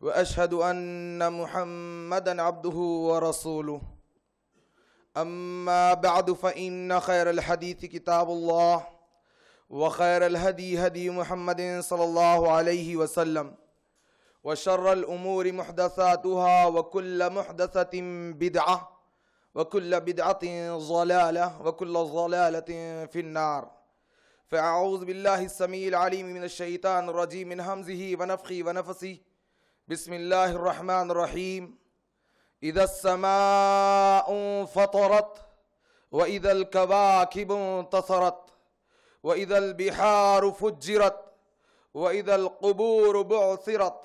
واشهد ان محمدا عبده ورسوله اما بعد فان خير الحديث كتاب الله وخير الهدي هدي محمد صلى الله عليه وسلم وشر الامور محدثاتها وكل محدثه بدعه وكل بدعه ضلاله وكل ضلاله في النار فاعوذ بالله السميع العليم من الشيطان الرجيم من همزه ونفخه ونفسه بسم الله الرحمن الرحيم إذا السماء فطرت وإذا الكواكب انتصرت وإذا البحار فجرت وإذا القبور بعثرت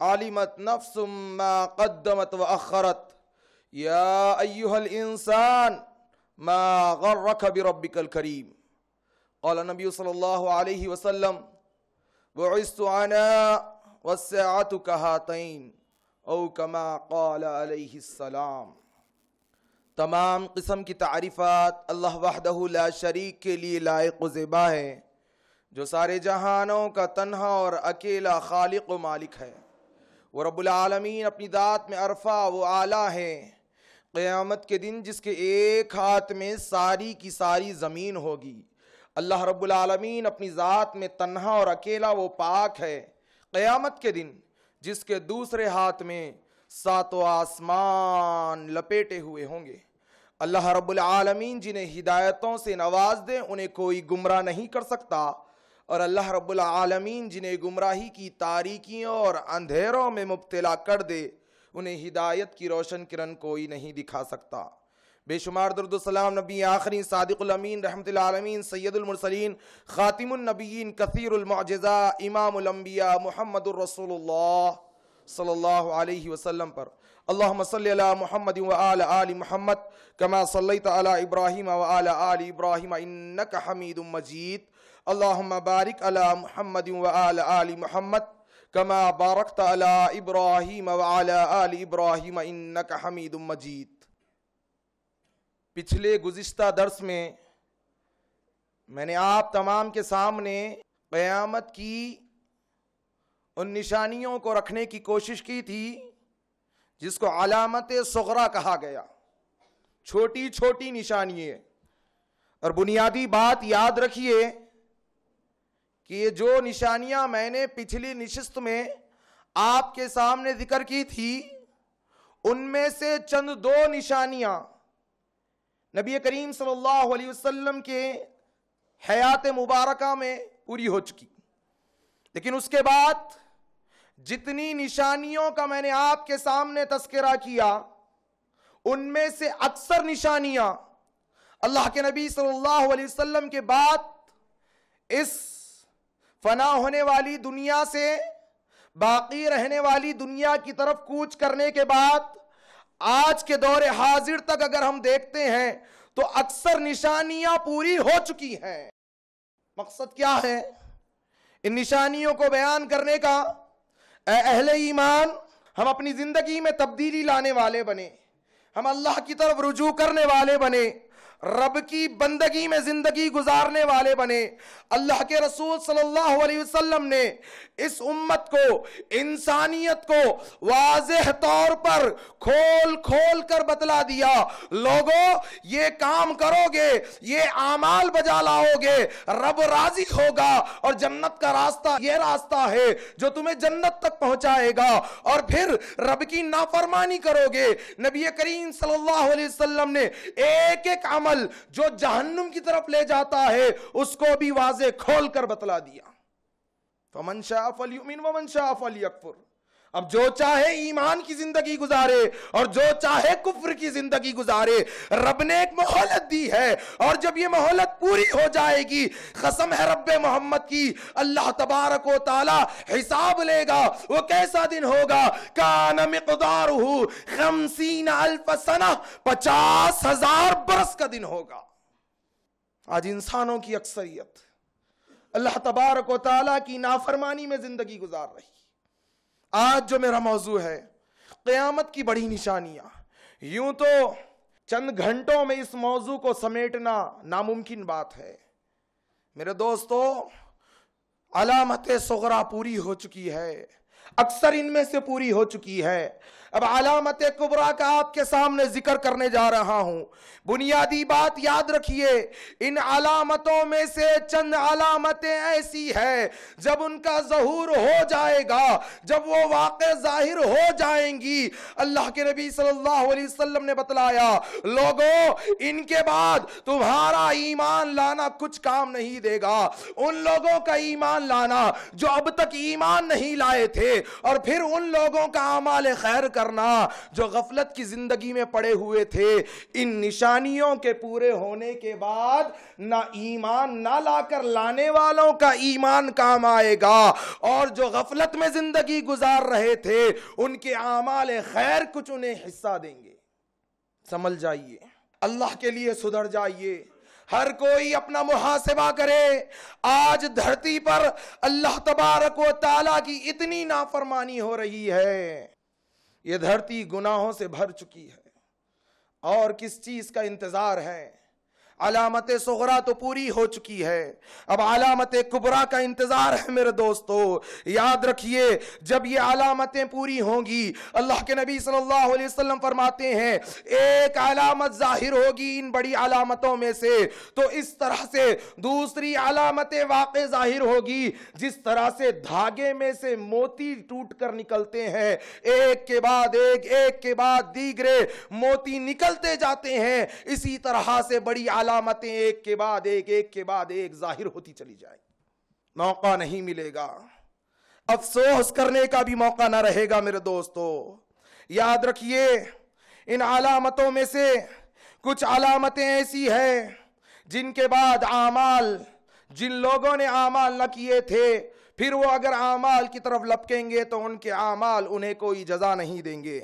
علمت نفس ما قدمت وأخرت يا أيها الإنسان ما غرك بربك الكريم قال النبي صلى الله عليه وسلم بعثت أنا वस्यात कहातन ओ कमा कलाम तमाम किस्म की तारीफ़ात अल्लाह वहदहुल्ला शरीक के लिए लायक ज़ेबा है जो सारे जहानों का तनहा और अकेला खालिक व मालिक है वो रबालमीन अपनी दात में अरफा वो आला है क़यामत के दिन जिसके एक हाथ में सारी की सारी ज़मीन होगी अल्लाह रबालमीन अपनी ज़ात में तनहा और अकेला वो पाक है क़यामत के दिन जिसके दूसरे हाथ में सातों आसमान लपेटे हुए होंगे अल्लाह रब्बुल आलमीन जिन्हें हिदायतों से नवाज दें उन्हें कोई गुमराह नहीं कर सकता और अल्लाह रब्बुल आलमीन जिन्हें गुमराही की तारीखियों और अंधेरों में मुबतला कर दे उन्हें हिदायत की रोशन किरण कोई नहीं दिखा सकता بے شمار درد و سلام نبی آخری صادق الامین رحمت العالمین سید المرسلین خاتم النبیین کثیر المعجزہ امام الانبیاء محمد الرسول اللہ صلی اللہ علیہ وسلم پر اللهم صل على محمد وعلى آل محمد كما صليت على إبراهيم وعلى آل إبراهيم إنك حميد مجيد اللهم بارك على محمد وعلى آل محمد كما باركت على إبراهيم وعلى آل إبراهيم إنك حميد مجيد पिछले गुजशत दर्स में मैंने आप तमाम के सामने क़यामत की उन निशानियों को रखने की कोशिश की थी जिसको अलामत सगरा कहा गया छोटी छोटी निशानियाँ और बुनियादी बात याद रखिए कि ये जो निशानियाँ मैंने पिछली नशस्त में आपके सामने जिक्र की थी उनमें से चंद दो निशानियाँ नबी करीम सल्लल्लाहु अलैहि वसल्लम के हयात मुबारक में पूरी हो चुकी लेकिन उसके बाद जितनी निशानियों का मैंने आपके सामने तस्करा किया उनमें से अक्सर निशानियां अल्लाह के नबी सल्लल्लाहु अलैहि वसल्लम के बाद इस फना होने वाली दुनिया से बाकी रहने वाली दुनिया की तरफ कूच करने के बाद आज के दौरे हाजिर तक अगर हम देखते हैं तो अक्सर निशानियां पूरी हो चुकी हैं मकसद क्या है इन निशानियों को बयान करने का अहले ईमान हम अपनी जिंदगी में तब्दीली लाने वाले बने हम अल्लाह की तरफ रुजू करने वाले बने रब की बंदगी में ज़िंदगी गुजारने वाले बने अल्लाह के रसूल सल्लल्लाहु अलैहि वसल्लम ने इस उम्मत को इंसानियत को वाज तौर पर खोल खोल कर बतला दिया लोगों ये काम करोगे ये आमाल बजा लाओगे रब राजी होगा और जन्नत का रास्ता ये रास्ता है जो तुम्हें जन्नत तक पहुंचाएगा और फिर रब की नाफरमानी करोगे नबी करीम सल्लल्लाहु अलैहि वसल्लम ने एक एक आम अमल जो जहन्नुम की तरफ ले जाता है उसको भी वाजे खोल कर बतला दिया फमन शाह फल वमन शाह फल अब जो चाहे ईमान की जिंदगी गुजारे और जो चाहे कुफर की जिंदगी गुजारे रब ने एक मोहलत दी है और जब ये मोहलत पूरी हो जाएगी कसम है रब मोहम्मद की अल्लाह तबारक ताला हिसाब लेगा वो कैसा दिन होगा कान मकदार खमसीन अल्फसना पचास हजार बरस का दिन होगा आज इंसानों की अक्सरियत अल्लाह तबारक ताला की नाफरमानी में जिंदगी गुजार रही आज जो मेरा मौजू है क्यामत की बड़ी निशानियां यूं तो चंद घंटों में इस मौजू को समेटना नामुमकिन बात है मेरे दोस्तों अलामत सगरा पूरी हो चुकी है अक्सर इनमें से पूरी हो चुकी है अब अलामत कुबरा का आपके सामने जिक्र करने जा रहा हूं बुनियादी बात याद रखिए इन अलामतों में से चंद अलामतें ऐसी है जब उनका जहूर हो जाएगा जब वो वाक़ जाहिर हो जाएंगी अल्लाह के नबी सल्लल्लाहु अलैहि वसल्लम ने बतलाया लोगों इनके बाद तुम्हारा ईमान लाना कुछ काम नहीं देगा उन लोगों का ईमान लाना जो अब तक ईमान नहीं लाए थे और फिर उन लोगों का अमाल खैर कर करना जो गफलत की जिंदगी में पड़े हुए थे इन निशानियों के पूरे होने के बाद ना ईमान ना लाकर लाने वालों का ईमान काम आएगा और जो गफलत में जिंदगी गुजार रहे थे उनके आमाल खैर कुछ उन्हें हिस्सा देंगे समझ जाइए अल्लाह के लिए सुधर जाइए हर कोई अपना मुहासिबा करे आज धरती पर अल्लाह तबारक व ताला की इतनी नाफरमानी हो रही है ये धरती गुनाहों से भर चुकी है और किस चीज का इंतजार है अलामत सोहरा तो पूरी हो चुकी है अब अलामत कुबरा का इंतज़ार है मेरे दोस्तों याद रखिए जब ये अलामतें पूरी होंगी अल्लाह के नबी सल्लल्लाहु अलैहि वसल्लम फरमाते हैं एक अलामत जाहिर होगी इन बड़ी अलामतों में से तो इस तरह से दूसरी अलामतें वाकई जाहिर होगी जिस तरह से धागे में से मोती टूट कर निकलते हैं एक के बाद एक एक के बाद दीगरे मोती निकलते जाते हैं इसी तरह से बड़ी अलामतें एक के बाद एक एक के बाद एक जाहिर होती चली जाए मौका नहीं मिलेगा अफसोस करने का भी मौका ना रहेगा मेरे दोस्तों याद रखिए इन अलामतों में से कुछ अलामतें ऐसी हैं जिनके बाद आमाल जिन लोगों ने आमाल न किए थे फिर वो अगर आमाल की तरफ लपकेंगे तो उनके आमाल उन्हें कोई जजा नहीं देंगे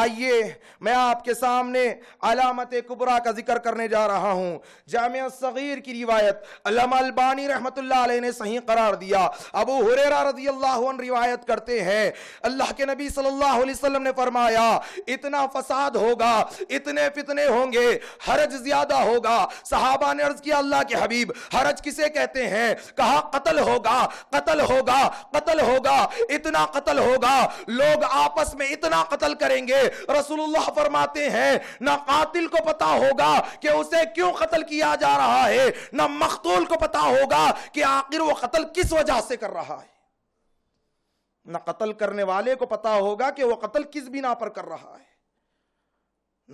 आइए मैं आपके सामने अलामत कुबरा का जिक्र करने जा रहा हूँ जाम सग़ीर की रिवायत अलमानी रहमत ने सही करार दिया अबू हुरेरा रजी अल्लाह रिवायत करते हैं अल्लाह के नबी सल्लल्लाहु अलैहि वसल्लम ने फरमाया इतना फसाद होगा इतने फितने होंगे हरज ज्यादा होगा सहाबा ने अर्ज किया अल्लाह के हबीब हरज किसे कहते हैं कहा कत्ल होगा कत्ल होगा कत्ल होगा इतना कत्ल होगा लोग आपस में इतना कत्ल करेंगे रसूलुल्लाह फरमाते हैं ना कातिल को पता होगा कि उसे क्यों कत्ल किया जा रहा है ना मखतूल को पता होगा कि आखिर वो कत्ल किस वजह से कर रहा है ना कत्ल करने वाले को पता होगा कि वो कत्ल किस बिना पर कर रहा है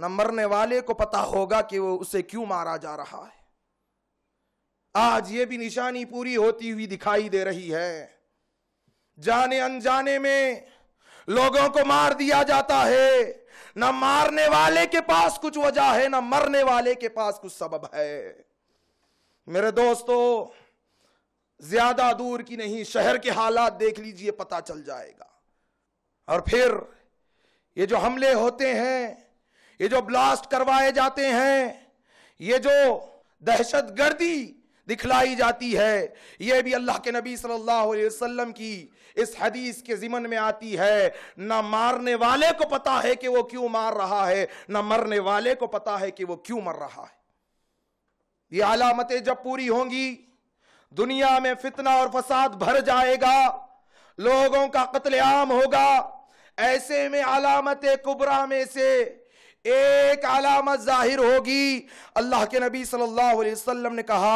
न मरने वाले को पता होगा कि वो उसे क्यों मारा जा रहा है आज ये भी निशानी पूरी होती हुई दिखाई दे रही है जाने अनजाने में लोगों को मार दिया जाता है ना मारने वाले के पास कुछ वजह है ना मरने वाले के पास कुछ सबब है मेरे दोस्तों ज्यादा दूर की नहीं शहर के हालात देख लीजिए पता चल जाएगा और फिर ये जो हमले होते हैं ये जो ब्लास्ट करवाए जाते हैं ये जो दहशतगर्दी दिखलाई जाती है यह भी अल्लाह के नबी सल्लल्लाहु अलैहि वसल्लम की इस हदीस के ज़िमन में आती है ना मारने वाले को पता है कि वो क्यों मार रहा है ना मरने वाले को पता है कि वो क्यों मर रहा है ये अलामतें जब पूरी होंगी दुनिया में फितना और फसाद भर जाएगा लोगों का कत्लेआम होगा ऐसे में अलामत कुबरा में से एक अलामत जाहिर होगी अल्लाह के नबी सल्लल्लाहु अलैहि वसल्लम ने कहा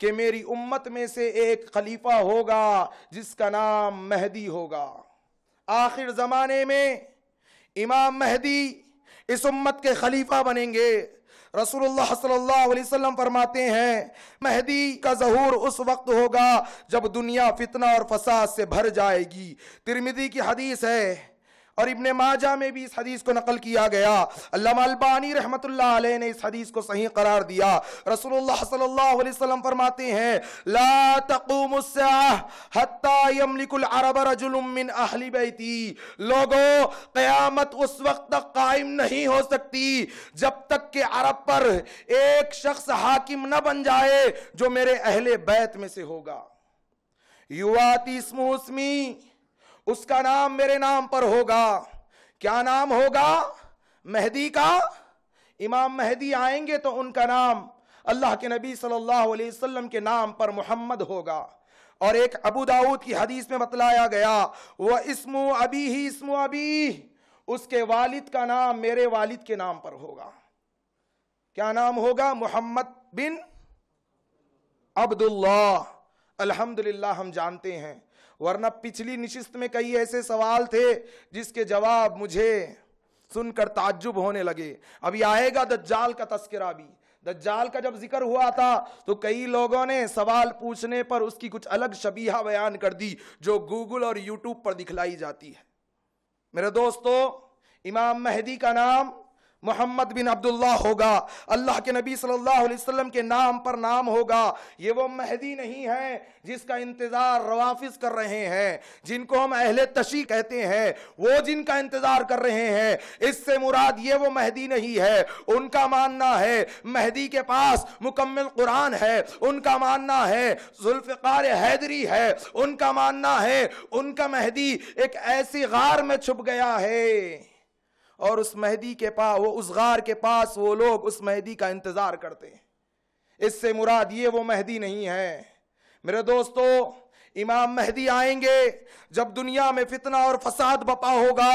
कि मेरी उम्मत में से एक खलीफा होगा जिसका नाम महदी होगा आखिर ज़माने में इमाम महदी इस उम्मत के खलीफा बनेंगे रसूलुल्लाह सल्लल्लाहु अलैहि वसल्लम फरमाते हैं महदी का जहूर उस वक्त होगा जब दुनिया फितना और फसाद से भर जाएगी तिरमिदी की हदीस है और इबन माजा में भी इस हदीस को नकल किया गया अल्लाबानी रहमत ने इस हदीस को सही करार दिया रसोल फरमाते हैं लोगों क्यामत उस वक्त तक कायम नहीं हो सकती जब तक के अरब पर एक शख्स हाकिम न बन जाए जो मेरे अहले बैत में से होगा युवा स्मी उसका नाम मेरे नाम पर होगा क्या नाम होगा मेहदी का इमाम मेहदी आएंगे तो उनका नाम अल्लाह के नबी सल्लल्लाहु अलैहि वसल्लम के नाम पर मोहम्मद होगा और एक अबू दाऊद की हदीस में बतलाया गया वह इसमो अबी ही इसमो अबी उसके वालिद का नाम मेरे वालिद के नाम पर होगा क्या नाम होगा मोहम्मद बिन अब्दुल्ला अल्हम्दुलिल्लाह हम जानते हैं वरना पिछली निशिस्त में कई ऐसे सवाल थे जिसके जवाब मुझे सुनकर ताज्जुब होने लगे अभी आएगा दज्जाल का तस्करा भी दज्जाल का जब जिक्र हुआ था तो कई लोगों ने सवाल पूछने पर उसकी कुछ अलग शबीहा बयान कर दी जो गूगल और यूट्यूब पर दिखलाई जाती है मेरे दोस्तों इमाम महदी का नाम मोहम्मद बिन अब्दुल्ला होगा अल्लाह के नबी सल्लल्लाहु अलैहि वसल्लम के नाम पर नाम होगा ये वो महदी नहीं है जिसका इंतज़ार रवाफिज कर रहे हैं जिनको हम अहले तशी कहते हैं वो जिनका इंतज़ार कर रहे हैं इससे मुराद ये वो महदी नहीं है उनका मानना है महदी के पास मुकम्मल कुरान है उनका मानना है जुल्फ़ार हैदरी है उनका मानना है उनका महदी एक ऐसी गार में छुप गया है और उस मेहदी के पास वो उस गार के पास वो लोग उस मेहदी का इंतज़ार करते हैं इससे मुराद ये वो मेहदी नहीं है मेरे दोस्तों इमाम महदी आएंगे जब दुनिया में फितना और फसाद बपा होगा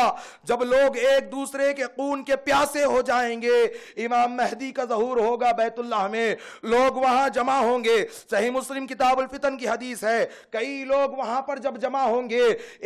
जब लोग एक दूसरे के खून के प्यासे हो जाएंगे इमाम महदी का जहूर होगा बैतुल्लाह में लोग वहां जमा होंगे सही मुस्लिम किताबुल फितन की हदीस है कई लोग वहां पर जब जमा होंगे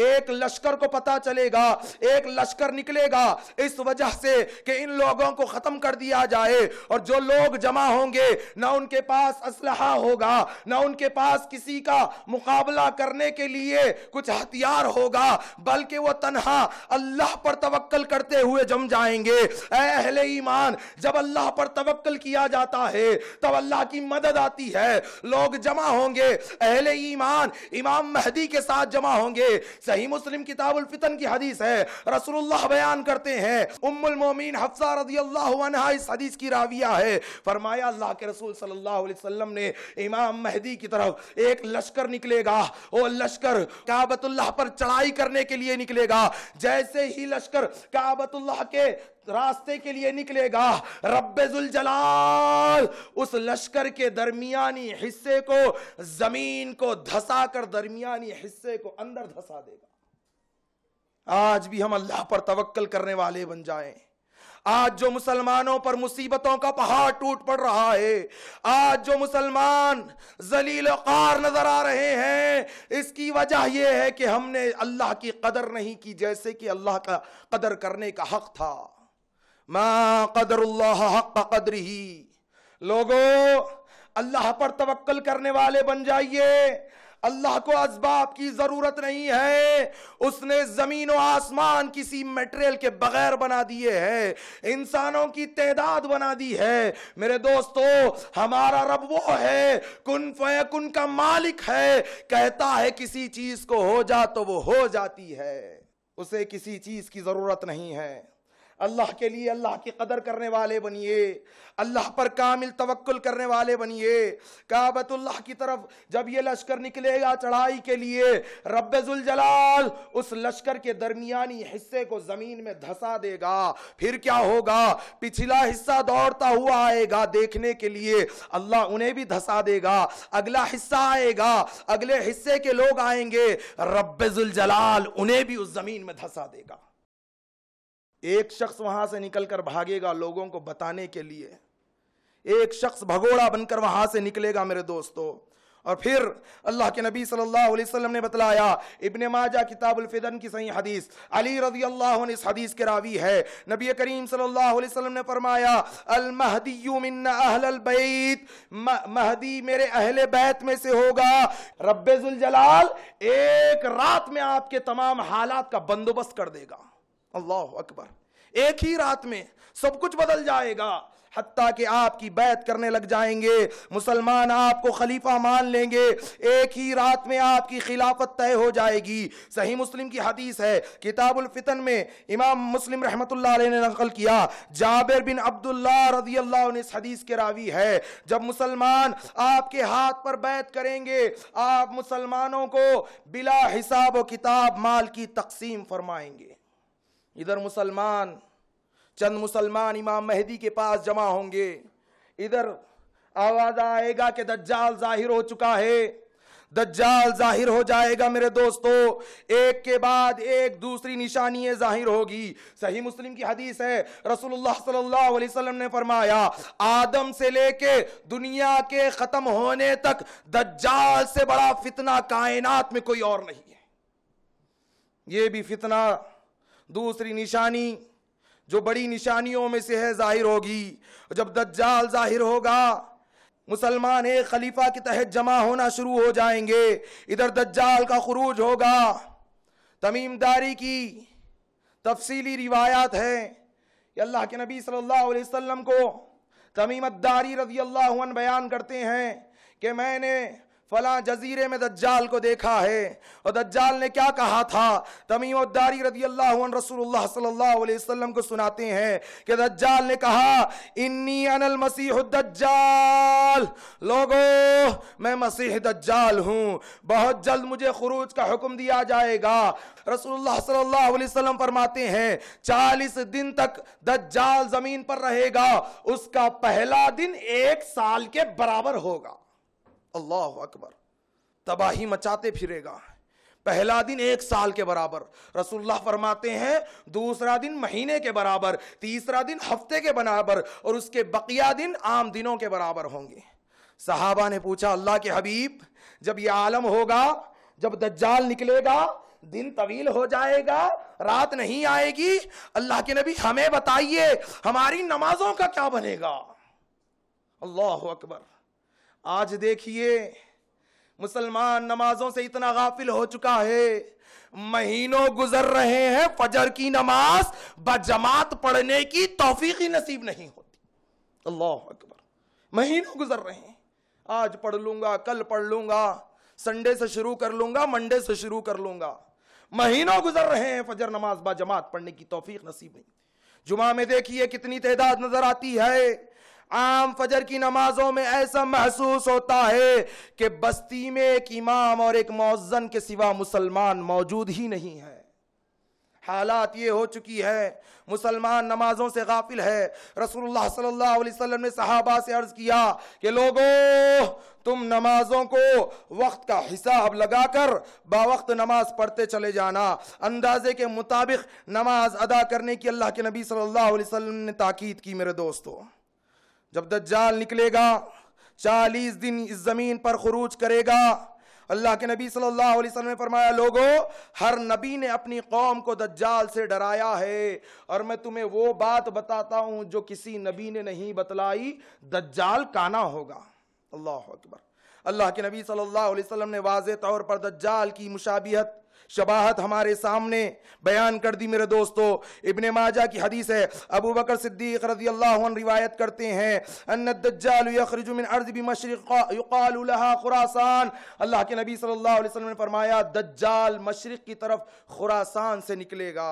एक लश्कर को पता चलेगा एक लश्कर निकलेगा इस वजह से कि इन लोगों को ख़त्म कर दिया जाए और जो लोग जमा होंगे ना उनके पास असलहा होगा ना उनके पास किसी का मुकाबला करने के लिए कुछ हथियार इख्तियार होगा बल्कि वो तनहा अल्लाह पर तवक्ल करते हुए जम जाएंगे अहले ईमान जब अल्लाह पर तवक्ल किया जाता है तब अल्लाह की मदद आती है लोग जमा होंगे अहले ईमान इमाम महदी के साथ जमा होंगे सही मुस्लिम किताबुल फितन की हदीस है रसूलुल्लाह बयान करते हैं उम्मुल मोमिन हफ्सा रजी अल्लाह इस हदीस की राविया है फरमाया अल्लाह के रसूल सल्लल्लाहु अलैहि वसल्लम ने इमाम महदी की तरफ एक लश्कर निकलेगा वो लश्कर काबतुल्लाह अल्लाह पर चढ़ाई करने के लिए निकलेगा जैसे ही लश्कर काबतुल्लाह के रास्ते के लिए निकलेगा रबेजुल जलाल उस लश्कर के दरमियानी हिस्से को जमीन को धसा कर दरमियानी हिस्से को अंदर धसा देगा आज भी हम अल्लाह पर तवक्कल करने वाले बन जाएं आज जो मुसलमानों पर मुसीबतों का पहाड़ टूट पड़ रहा है आज जो मुसलमान जलील कार नजर आ रहे हैं इसकी वजह यह है कि हमने अल्लाह की कदर नहीं की जैसे कि अल्लाह का कदर करने का हक था मां कदर हक का कदर ही लोगों अल्लाह पर तवक्ल करने वाले बन जाइए अल्लाह को असबाब की जरूरत नहीं है उसने जमीन और आसमान किसी मटेरियल के बगैर बना दिए है इंसानों की तदाद बना दी है मेरे दोस्तों हमारा रब वो है कुन फैकुन का मालिक है कहता है किसी चीज को हो जा तो वो हो जाती है उसे किसी चीज की जरूरत नहीं है अल्लाह के लिए अल्लाह की कदर करने वाले बनिए अल्लाह पर कामिल तवक्ल करने वाले बनिए काबतुल्लाह की तरफ जब ये लश्कर निकलेगा चढ़ाई के लिए जलाल उस लश्कर के दरमियानी हिस्से को ज़मीन में धंसा देगा फिर क्या होगा पिछला हिस्सा दौड़ता हुआ आएगा देखने के लिए अल्लाह उन्हें भी धंसा देगा अगला हिस्सा आएगा अगले हिस्से के लोग आएंगे जलाल उन्हें भी उस ज़मीन में धंसा देगा एक शख्स वहां से निकलकर भागेगा लोगों को बताने के लिए एक शख्स भगोड़ा बनकर वहां से निकलेगा मेरे दोस्तों और फिर अल्लाह के नबी सल्लल्लाहु अलैहि वसल्लम ने बतलाया इब्ने माजा किताबुल फिदन की सही हदीस अली रजी अल्लाह इस हदीस के रावी है नबी करीम सल्लल्लाहु अलैहि वसल्लम ने फरमाया अल मिन्ना अहल बैत महदी मेरे अहले बैत में से होगा रब्बे जुल जलाल एक रात में आपके तमाम हालात का बंदोबस्त कर देगा अल्लाह अकबर एक ही रात में सब कुछ बदल जाएगा हत्ता कि आपकी बैत करने लग जाएंगे मुसलमान आपको खलीफा मान लेंगे एक ही रात में आपकी खिलाफत तय हो जाएगी सही मुस्लिम की हदीस है किताबुल फितन में इमाम मुस्लिम रहमतुल्लाह ने नकल किया जाबिर बिन अब्दुल्ला रजी अल्लाह इस हदीस के रावी है जब मुसलमान आपके हाथ पर बैत करेंगे आप मुसलमानों को बिला हिसाब व किताब माल की तकसीम फरमाएंगे इधर मुसलमान चंद मुसलमान इमाम मेहदी के पास जमा होंगे इधर आवाज आएगा कि दज्जाल जाहिर हो चुका है दज्जाल जाहिर हो जाएगा मेरे दोस्तों एक के बाद एक दूसरी निशानी जाहिर होगी सही मुस्लिम की हदीस है रसूलुल्लाह सल्लल्लाहु अलैहि वसल्लम ने फरमाया आदम से लेके दुनिया के ख़त्म होने तक दज्जाल से बड़ा फितना कायनात में कोई और नहीं है ये भी फितना दूसरी निशानी जो बड़ी निशानियों में से है जाहिर होगी जब दज्जाल जाहिर होगा मुसलमान एक खलीफा के तहत जमा होना शुरू हो जाएंगे इधर दज्जाल का खरूज होगा तमीमदारी की तफसीली रिवायात है कि अल्लाह के नबी सल्लल्लाहु अलैहि वसल्लम को तमीमदारी रजी अल्लाह बयान करते हैं कि मैंने फला जजीरे में दज्जाल को देखा है और दज्जाल ने क्या कहा था तमीमदारी रदी अल्लाह रसूलुल्लाह सल्लल्लाहु अलैहि वसल्लम को सुनाते हैं कि दज्जाल ने कहा इन्नी अनल मसीह दज्जाल लोगो मैं मसीह दज्जाल हूँ बहुत जल्द मुझे खरूज का हुक्म दिया जाएगा रसूलुल्लाह सल्लल्लाहु अलैहि वसल्लम फरमाते हैं चालीस दिन तक दज्जाल ज़मीन पर रहेगा उसका पहला दिन एक साल के बराबर होगा अल्लाह अकबर तबाही मचाते फिरेगा पहला दिन एक साल के बराबर रसुल्ला फरमाते हैं दूसरा दिन महीने के बराबर तीसरा दिन हफ्ते के बराबर और उसके बकिया दिन आम दिनों के बराबर होंगे सहाबा ने पूछा अल्लाह के हबीब जब यह आलम होगा जब दज्जाल निकलेगा दिन तवील हो जाएगा रात नहीं आएगी अल्लाह के नबी हमें बताइए हमारी नमाजों का क्या बनेगा अल्लाह अकबर आज देखिए मुसलमान नमाजों से इतना गाफिल हो चुका है महीनों गुजर रहे हैं फजर की नमाज बजमात पढ़ने की तोफीक ही नसीब नहीं होती अल्लाह अकबर महीनों गुजर रहे हैं आज पढ़ लूंगा कल पढ़ लूंगा संडे से शुरू कर लूंगा मंडे से शुरू कर लूंगा महीनों गुजर रहे हैं फजर नमाज बाजमात पढ़ने की तोफीक नसीब नहीं जुमा में देखिए कितनी तादाद नजर आती है आम फजर की नमाजों में ऐसा महसूस होता है कि बस्ती में एक इमाम और एक मौजन के सिवा मुसलमान मौजूद ही नहीं है हालात ये हो चुकी है मुसलमान नमाजों से गाफिल है रसूलुल्लाह सल्लल्लाहु अलैहि वसल्लम ने सहाबा से अर्ज़ किया कि लोगों तुम नमाजों को वक्त का हिसाब लगाकर बावक्त नमाज पढ़ते चले जाना अंदाजे के मुताबिक नमाज अदा करने की अल्लाह के नबी सल्लल्लाहु अलैहि वसल्लम ने ताकीद की मेरे दोस्तों जब दज्जाल निकलेगा चालीस दिन इस ज़मीन पर खरूज करेगा अल्लाह के नबी सल्लल्लाहु अलैहि वसल्लम ने फरमाया लोगों हर नबी ने अपनी कौम को दज्जाल से डराया है और मैं तुम्हें वो बात बताता हूँ जो किसी नबी ने नहीं बतलाई दज्जाल काना होगा अल्लाह अकबर अल्लाह के नबी सल्लल्लाहु अलैहि वसल्लम ने वाज तौर पर दज्जाल की मुशाबियत शबाहत हमारे सामने बयान कर दी मेरे दोस्तों इबन माजा की हदीस है अबू बकर सिद्दीक रजी अल्लाह रिवायत करते हैं खुरासान अल्लाह के नबी सल्लल्लाहु अलैहि वसल्लम ने फरमाया दज्जाल मशरक़ की तरफ खुरासान से निकलेगा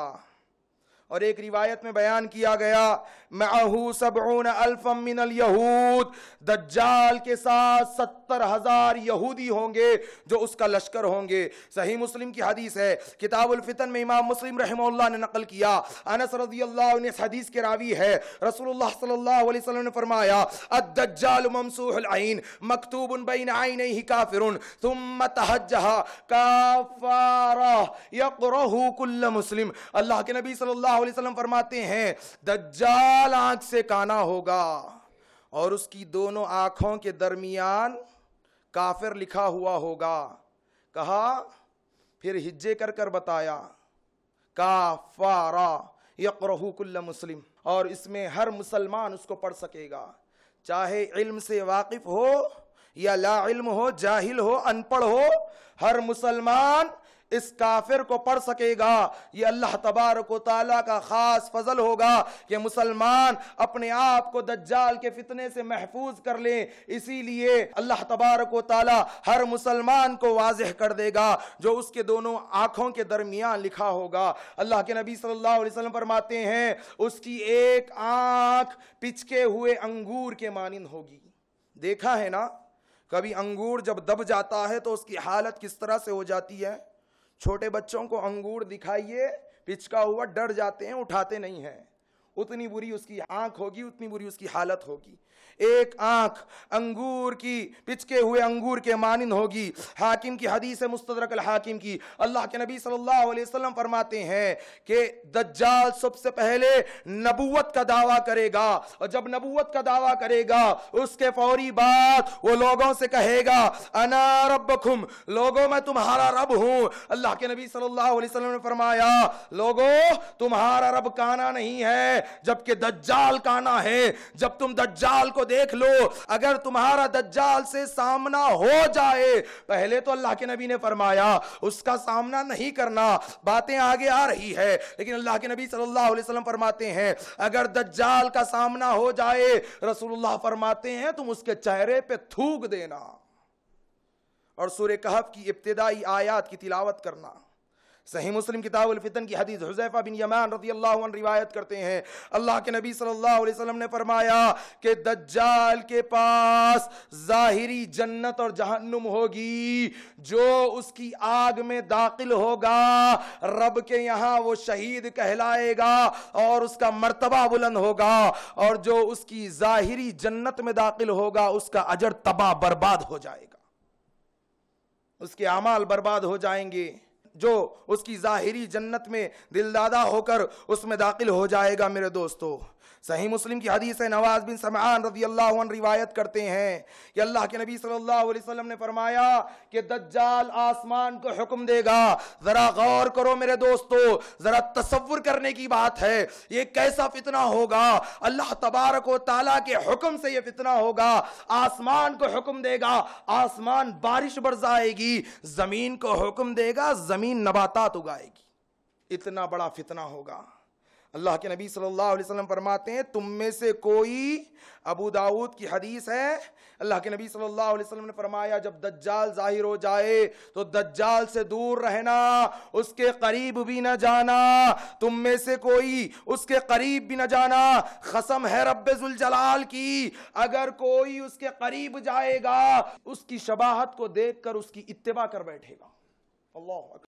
और एक रिवायत में बयान किया गया महू सबून अल्फमिन यहूद दज्जाल के साथ सत्तर हजार यहूदी होंगे जो उसका लश्कर होंगे सही मुस्लिम की हदीस है किताबुल फितन में इमाम मुस्लिम रहमल्ला ने नकल किया अनस रजी अल्लाह ने हदीस के रावी है रसूलुल्लाह सल्लल्लाहु अलैहि वसल्लम ने फरमाया अदज्जाल ममसूहुल ऐन मक्तूब बैन ऐनैहि काफिरुन थुम्म तहज्जहा काफारा यकरहु कुल्ल मुस्लिम अल्लाह के नबी सल्लल्लाहु सल्लल्लाहु अलैहि वसल्लम फरमाते हैं दज्जाल आंख से काना होगा और उसकी दोनों आंखों के दरमियान काफिर लिखा हुआ होगा कहा फिर हिज्जे कर कर बताया काफारा यकरहुकुल्ला मुस्लिम और इसमें हर मुसलमान उसको पढ़ सकेगा चाहे इल्म से वाकिफ हो या ला इल्म हो जाहिल हो अनपढ़ हो हर मुसलमान इस काफिर को पढ़ सकेगा ये अल्लाह तबार को ताला का ख़ास फजल होगा कि मुसलमान अपने आप को दज्जाल के फितने से महफूज कर लें इसीलिए अल्लाह तबारक ताला हर मुसलमान को वाजह कर देगा जो उसके दोनों आँखों के दरमियान लिखा होगा अल्लाह के नबी सल्लल्लाहु अलैहि वसल्लम फरमाते हैं उसकी एक आंख पिचके हुए अंगूर के मानंद होगी देखा है ना कभी अंगूर जब दब जाता है तो उसकी हालत किस तरह से हो जाती है छोटे बच्चों को अंगूर दिखाइए पिचका हुआ डर जाते हैं उठाते नहीं हैं उतनी बुरी उसकी आंख होगी उतनी बुरी उसकी हालत होगी एक आंख अंगूर की पिचके हुए अंगूर के मानिन होगी हाकिम की हदीस है मुस्तदरक हाकिम की अल्लाह के नबी सल्लल्लाहु अलैहि वसल्लम फरमाते हैं कि दज्जाल सबसे पहले नबूत का दावा करेगा और जब नबूत का दावा करेगा उसके फौरी बाद वो लोगों से कहेगा अना रबकुम लोगों मैं तुम्हारा रब हूं अल्लाह के नबी सल्लल्लाहु अलैहि वसल्लम ने फरमाया लोगों तुम्हारा रब काना नहीं है जबकि दज्जाल का आना है जब तुम दज्जाल को देख लो अगर तुम्हारा दज्जाल से सामना हो जाए पहले तो अल्लाह के नबी ने फरमाया उसका सामना नहीं करना बातें आगे आ रही है लेकिन अल्लाह के नबी सल्लल्लाहु अलैहि वसल्लम फरमाते हैं अगर दज्जाल का सामना हो जाए रसूलुल्लाह फरमाते हैं तुम उसके चेहरे पे थूक देना और सूर्य कहफ की इब्तदाई आयात की तिलावत करना सही मुस्लिम किताबुलफ़ितन की हदीस हुजैफ़ा बिन यमान रजी अल्लाह रिवायत करते हैं अल्लाह के नबी सल्लल्लाहु अलैहि वसल्लम ने फरमाया कि दज्जाल के पास ज़ाहिरी जन्नत और जहन्नुम होगी जो उसकी आग में दाखिल होगा रब के यहाँ वो शहीद कहलाएगा और उसका मर्तबा बुलंद होगा और जो उसकी ज़ाहिरी जन्नत में दाखिल होगा उसका अजर तबाह बर्बाद हो जाएगा उसके अमाल बर्बाद हो जाएंगे जो उसकी ज़ाहिरी जन्नत में दिलदादा होकर उसमें दाखिल हो जाएगा मेरे दोस्तों सही मुस्लिम की हदीस है नवाज बिन समान रजी अल्लाह रिवायत करते हैं कि अल्लाह के नबी सल्लल्लाहु अलैहि वसल्लम ने फरमाया कि दज्जाल आसमान को हुक्म देगा ज़रा गौर करो मेरे दोस्तों ज़रा तस्वुर करने की बात है ये कैसा फितना होगा अल्लाह तबारक ताला के हुक्म से ये फितना होगा आसमान को हुक्म देगा आसमान बारिश बरसाएगी ज़मीन को हुक्म देगा ज़मीन नबातात उगाएगी इतना बड़ा फितना होगा अल्लाह के नबी सल्लल्लाहु अलैहि वसल्लम फरमाते हैं तुम में से कोई अबू दाऊद की हदीस है अल्लाह के नबी सल्लल्लाहु अलैहि वसल्लम ने फरमाया जब दज्जाल जाहिर हो जाए तो दज्जाल से दूर रहना उसके करीब भी न जाना तुम में से कोई उसके करीब भी न जाना खसम है रबाल की अगर कोई उसके करीब जाएगा उसकी शबाहत को कर उसकी इतवा कर बैठेगा अल्लाह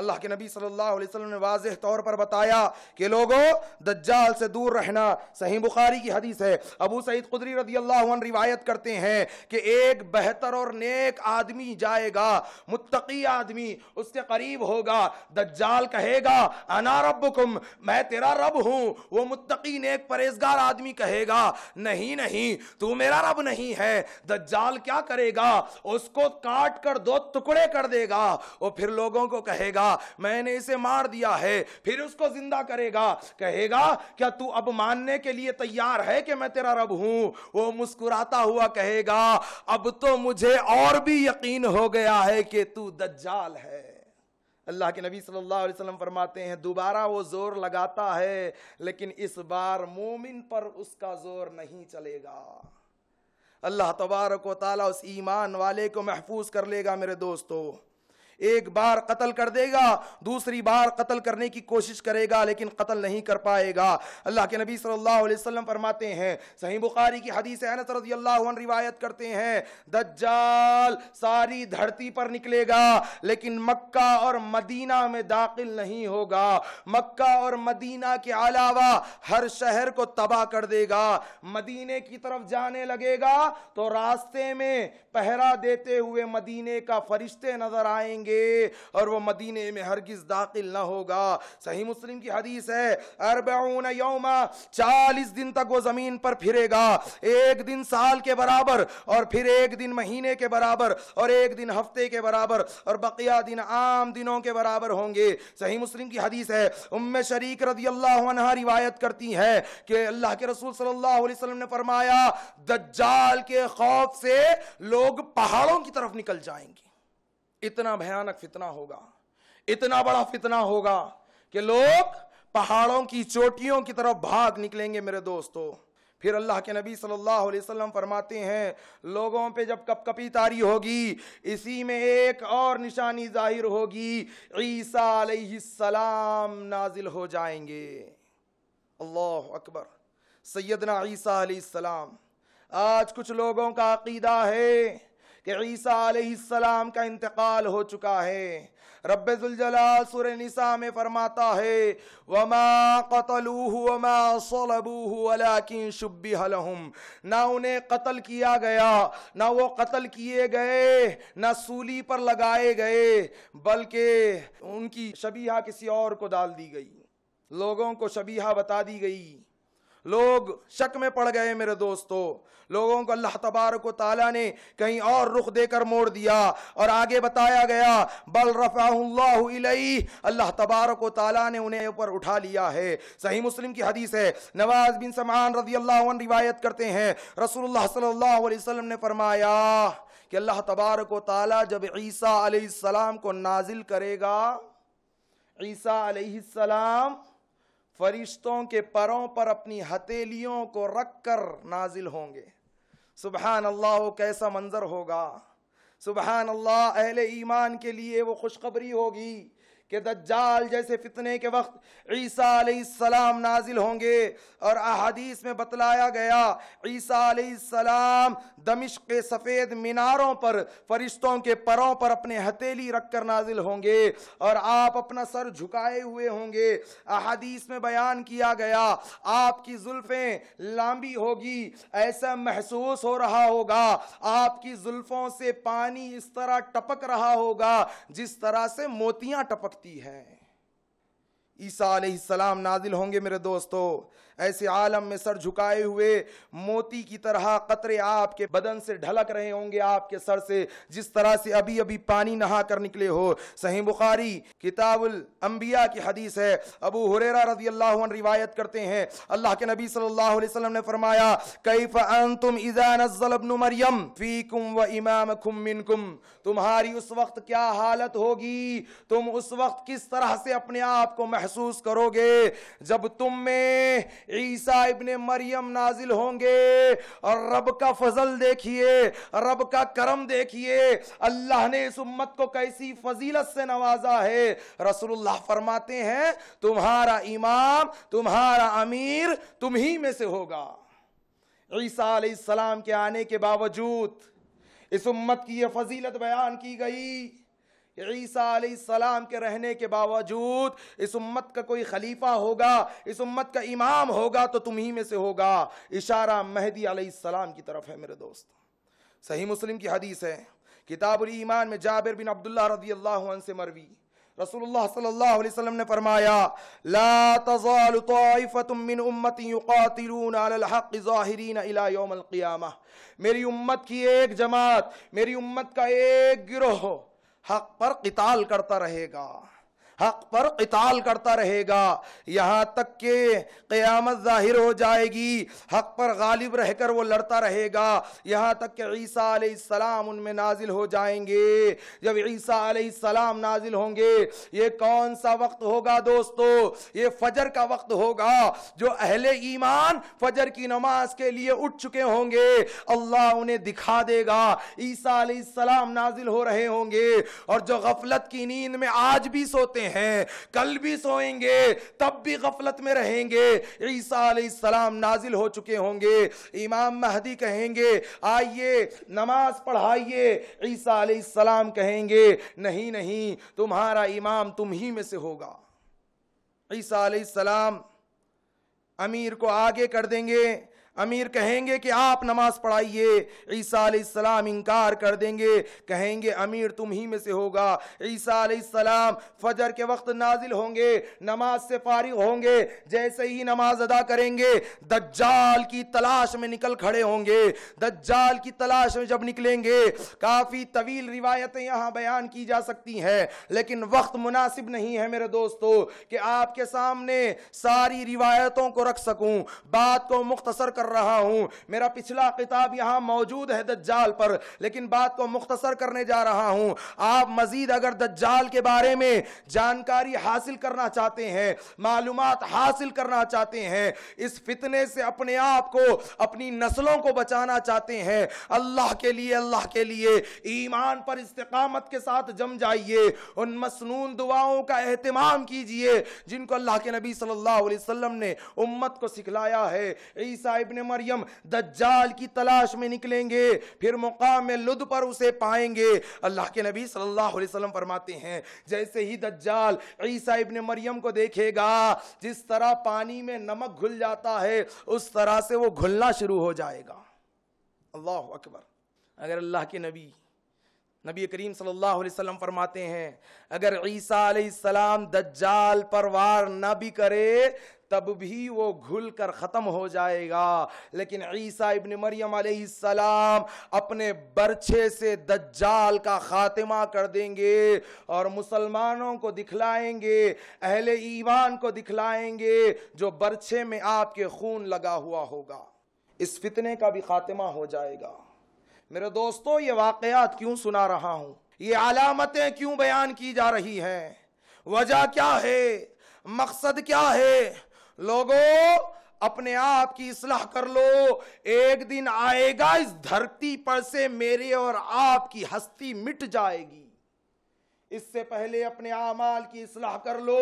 अल्लाह के नबी सल्लल्लाहु अलैहि वसल्लम ने वाज तौर पर बताया कि लोगों दज्जाल से दूर रहना सही बुखारी की हदीस है अबू सईद कुदरी रदी अल्लाह रिवायत करते हैं कि एक बेहतर और नेक आदमी जाएगा मुत्तकी आदमी उसके करीब होगा दज्जाल कहेगा अना रब्बुकुम मैं तेरा रब हूँ वो मुत्तकी नेक परहेजगार आदमी कहेगा नहीं नहीं तू मेरा रब नहीं है दज्जाल क्या करेगा उसको काट कर दो टुकड़े कर देगा वो फिर लोगों को कहेगा दिया मैंने इसे मार दिया है फिर उसको जिंदा करेगा कहेगा क्या तू अब मानने के लिए तैयार है कि मैं तेरा रब हूं वो मुस्कुराता हुआ कहेगा अब तो मुझे और भी यकीन हो गया है कि तू दज्जाल है अल्लाह के नबी सल्लल्लाहु अलैहि वसल्लम फरमाते हैं दोबारा वो जोर लगाता है लेकिन इस बार मोमिन पर उसका जोर नहीं चलेगा अल्लाह तबारक वाली उस ईमान वाले को महफूज कर लेगा मेरे दोस्तों एक बार कत्ल कर देगा दूसरी बार कत्ल करने की कोशिश करेगा लेकिन कत्ल नहीं कर पाएगा अल्लाह के नबी सल्लल्लाहु अलैहि वसल्लम फरमाते हैं सही बुखारी की हदीस अनस रजी अल्लाह रिवायत करते हैं दज्जाल सारी धरती पर निकलेगा लेकिन मक्का और मदीना में दाखिल नहीं होगा मक्का और मदीना के अलावा हर शहर को तबाह कर देगा मदीने की तरफ जाने लगेगा तो रास्ते में पहरा देते हुए मदीने का फरिश्ते नजर आएंगे जाएंगे और वो मदीने में हरगिज दाखिल ना होगा सही मुस्लिम की हदीस है अरबन यौमा चालीस दिन तक वो जमीन पर फिरेगा एक दिन साल के बराबर और फिर एक दिन महीने के बराबर और एक दिन हफ्ते के बराबर और बकिया दिन आम दिनों के बराबर होंगे सही मुस्लिम की हदीस है उम्म शरीक रदी अल्लाह रिवायत करती है कि अल्लाह के रसूल सल्लल्लाहु अलैहि वसल्लम ने फरमाया दज्जाल के खौफ से लोग पहाड़ों की तरफ निकल जाएंगे इतना भयानक फितना होगा इतना बड़ा फितना होगा कि लोग पहाड़ों की चोटियों की तरफ भाग निकलेंगे मेरे दोस्तों फिर अल्लाह के नबी सल्लल्लाहु अलैहि वसल्लम फरमाते हैं लोगों पे जब कपकपी तारी होगी इसी में एक और निशानी जाहिर होगी ईसा सलाम नाजिल हो जाएंगे अल्लाह अकबर सैदना ईसा सलाम आज कुछ लोगों का अकीदा है कि ईसा आलाम का इंतकाल हो चुका है रबाल सुर निसा में फरमाता है वमा कतलू वमा सोलबूह अलाकिन शुब्बी हलहम ना उन्हें कत्ल किया गया ना वो कत्ल किए गए ना सूली पर लगाए गए बल्कि उनकी शबीहा किसी और को डाल दी गई लोगों को शबीहा बता दी गई लोग शक में पड़ गए मेरे दोस्तों लोगों को अल्लाह तबारक ताला ने कहीं और रुख देकर मोड़ दिया और आगे बताया गया बल अल्लाह तबार तबारक ताला ने उन्हें ऊपर उठा लिया है सही मुस्लिम की हदीस है नवाज बिन समान रजी अल्लाह रिवायत करते हैं रसूलुल्लाह ने फरमाया कि अल्लाह तबारक ताला जब ईसा सलाम को नाजिल करेगा ईसा सलाम फरिश्तों के परों पर अपनी हथेलियों को रख कर नाजिल होंगे सुबहान अल्लाह कैसा मंजर होगा सुबहान अल्लाह अहले ईमान के लिए वो खुशखबरी होगी कि दज्जाल जैसे फितने के वक्त ईसा सलाम नाजिल होंगे और अहादीस में बतलाया गया ईसा सलाम दमिश के सफ़ेद मीनारों पर फरिश्तों के परों पर अपने हथेली रख कर नाजिल होंगे और आप अपना सर झुकाए हुए होंगे अहादीस में बयान किया गया आपकी जुल्फ़ें लंबी होगी ऐसा महसूस हो रहा होगा आपकी जुल्फ़ों से पानी इस तरह टपक रहा होगा जिस तरह से मोतियाँ टपक भक्ति है ईसा सलाम नाजिल होंगे मेरे दोस्तों ऐसे आलम में सर झुकाए हुए मोती की तरह कतरे आपके बदन से ढलक रहे होंगे आपके सर से जिस तरह से अभी अभी पानी नहा कर निकले हो सही बुखारी किताबुल अंबिया की हदीस है अबू हुरेरा रजी अल्लाह रिवायत करते हैं अल्लाह के नबी सल्लल्लाहु अलैहि वसल्लम ने फरमाया कैफ अंतुम इजा नज़ल इब्न मरियम फीकुम व इमामकुम मिनकुम तुम्हारी उस वक्त क्या हालत होगी तुम उस वक्त किस तरह से अपने आप को महसूस करोगे जब तुम में ईसा इबन मरियम नाजिल होंगे और रब का फजल देखिए रब का करम देखिए अल्लाह ने इस उम्मत को कैसी फजीलत से नवाजा है रसूलुल्लाह फरमाते हैं तुम्हारा इमाम तुम्हारा अमीर तुम ही में से होगा ईसा सलाम के आने के बावजूद इस उम्मत की यह फजीलत बयान की गई ईसा के रहने के बावजूद इस उम्मत का कोई खलीफा होगा इस उम्मत का इमाम होगा तो तुम ही में से होगा इशारा महदी सलाम की तरफ है मेरे दोस्त सही मुस्लिम की हदीस है किताबुल ईमान में जाबिर बिन अब्दुल्ला रजी अल्लाह से मरवी रसूलुल्लाह सल्लल्लाहु अलैहि वसल्लम ने फरमाया ला ताइफतुम मिन उम्मती युकातिलून अलल हक ज़ाहिरीन इला मेरी उम्मत की एक जमात मेरी उम्मत का एक गिरोह हक पर किताल करता रहेगा हक पर इताल करता रहेगा यहाँ तक के क़यामत ज़ाहिर हो जाएगी हक पर गालिब रहकर वो लड़ता रहेगा यहाँ तक कि ईसा सलाम उनमें नाजिल हो जाएंगे जब ईसा नाजिल होंगे ये कौन सा वक्त होगा दोस्तों ये फजर का वक्त होगा जो अहले ईमान फजर की नमाज के लिए उठ चुके होंगे अल्लाह उन्हें दिखा देगा ईसा सलाम नाजिल हो रहे होंगे और जो गफलत की नींद में आज भी सोते हैं हैं कल भी सोएंगे तब भी गफलत में रहेंगे ईसा सलाम नाजिल हो चुके होंगे इमाम महदी कहेंगे आइए नमाज पढ़ाइए ईसा सलाम कहेंगे नहीं नहीं तुम्हारा इमाम तुम ही में से होगा ईसा सलाम अमीर को आगे कर देंगे अमीर कहेंगे कि आप नमाज पढ़ाइए ईसा सलाम इनकार कर देंगे कहेंगे अमीर तुम ही में से होगा ईसा सलाम फजर के वक्त नाजिल होंगे नमाज से फारिग होंगे जैसे ही नमाज अदा करेंगे दज्जाल की तलाश में निकल खड़े होंगे दज्जाल की तलाश में जब निकलेंगे काफ़ी तवील रिवायतें यहाँ बयान की जा सकती हैं लेकिन वक्त मुनासिब नहीं है मेरे दोस्तों कि आपके सामने सारी रिवायतों को रख सकूँ बात को मुख्तसर कर कर रहा हूँ मेरा पिछला किताब यहाँ मौजूद है दज्जाल पर लेकिन बात को मुख्तसर करने जा रहा हूँ आप मज़ीद अगर दज्जाल के बारे में जानकारी हासिल करना चाहते हैं मालूम हासिल करना चाहते हैं इस फितने से अपने आप को अपनी नस्लों को बचाना चाहते हैं अल्लाह के लिए अल्लाह के लिए ईमान पर इस्तकामत के साथ जम जाइए उन मसनून दुआओं का अहतमाम कीजिए जिनको अल्लाह के नबी सल्लल्लाहु अलैहि वसल्लम ने उम्मत को सिखलाया है ईसा इब इबन मरियम दज्जाल की तलाश में निकलेंगे फिर मुकाम लुद पर उसे पाएंगे अल्लाह के नबी सल्लल्लाहु अलैहि वसल्लम फरमाते हैं जैसे ही दज्जाल ईसा इबन मरियम को देखेगा जिस तरह पानी में नमक घुल जाता है उस तरह से वो घुलना शुरू हो जाएगा अल्लाह अकबर अगर अल्लाह के नबी नबी करीम सल्लल्लाहु अलैहि वसल्लम फरमाते हैं अगर ईसा सलाम दज्जाल पर वार ना भी करे तब भी वो घुल कर ख़त्म हो जाएगा लेकिन ईसा इबन मरियम सलाम अपने बरछे से दज्जाल का ख़ात्मा कर देंगे और मुसलमानों को दिखलाएंगे अहले ईमान को दिखलाएंगे जो बरछे में आपके खून लगा हुआ होगा इस फितने का भी ख़ात्मा हो जाएगा मेरे दोस्तों ये वाकयात क्यों सुना रहा हूं ये अलामतें क्यों बयान की जा रही हैं वजह क्या है मकसद क्या है लोगों अपने आप की इसलाह कर लो एक दिन आएगा इस धरती पर से मेरे और आपकी हस्ती मिट जाएगी इससे पहले अपने अमाल की इसलाह कर लो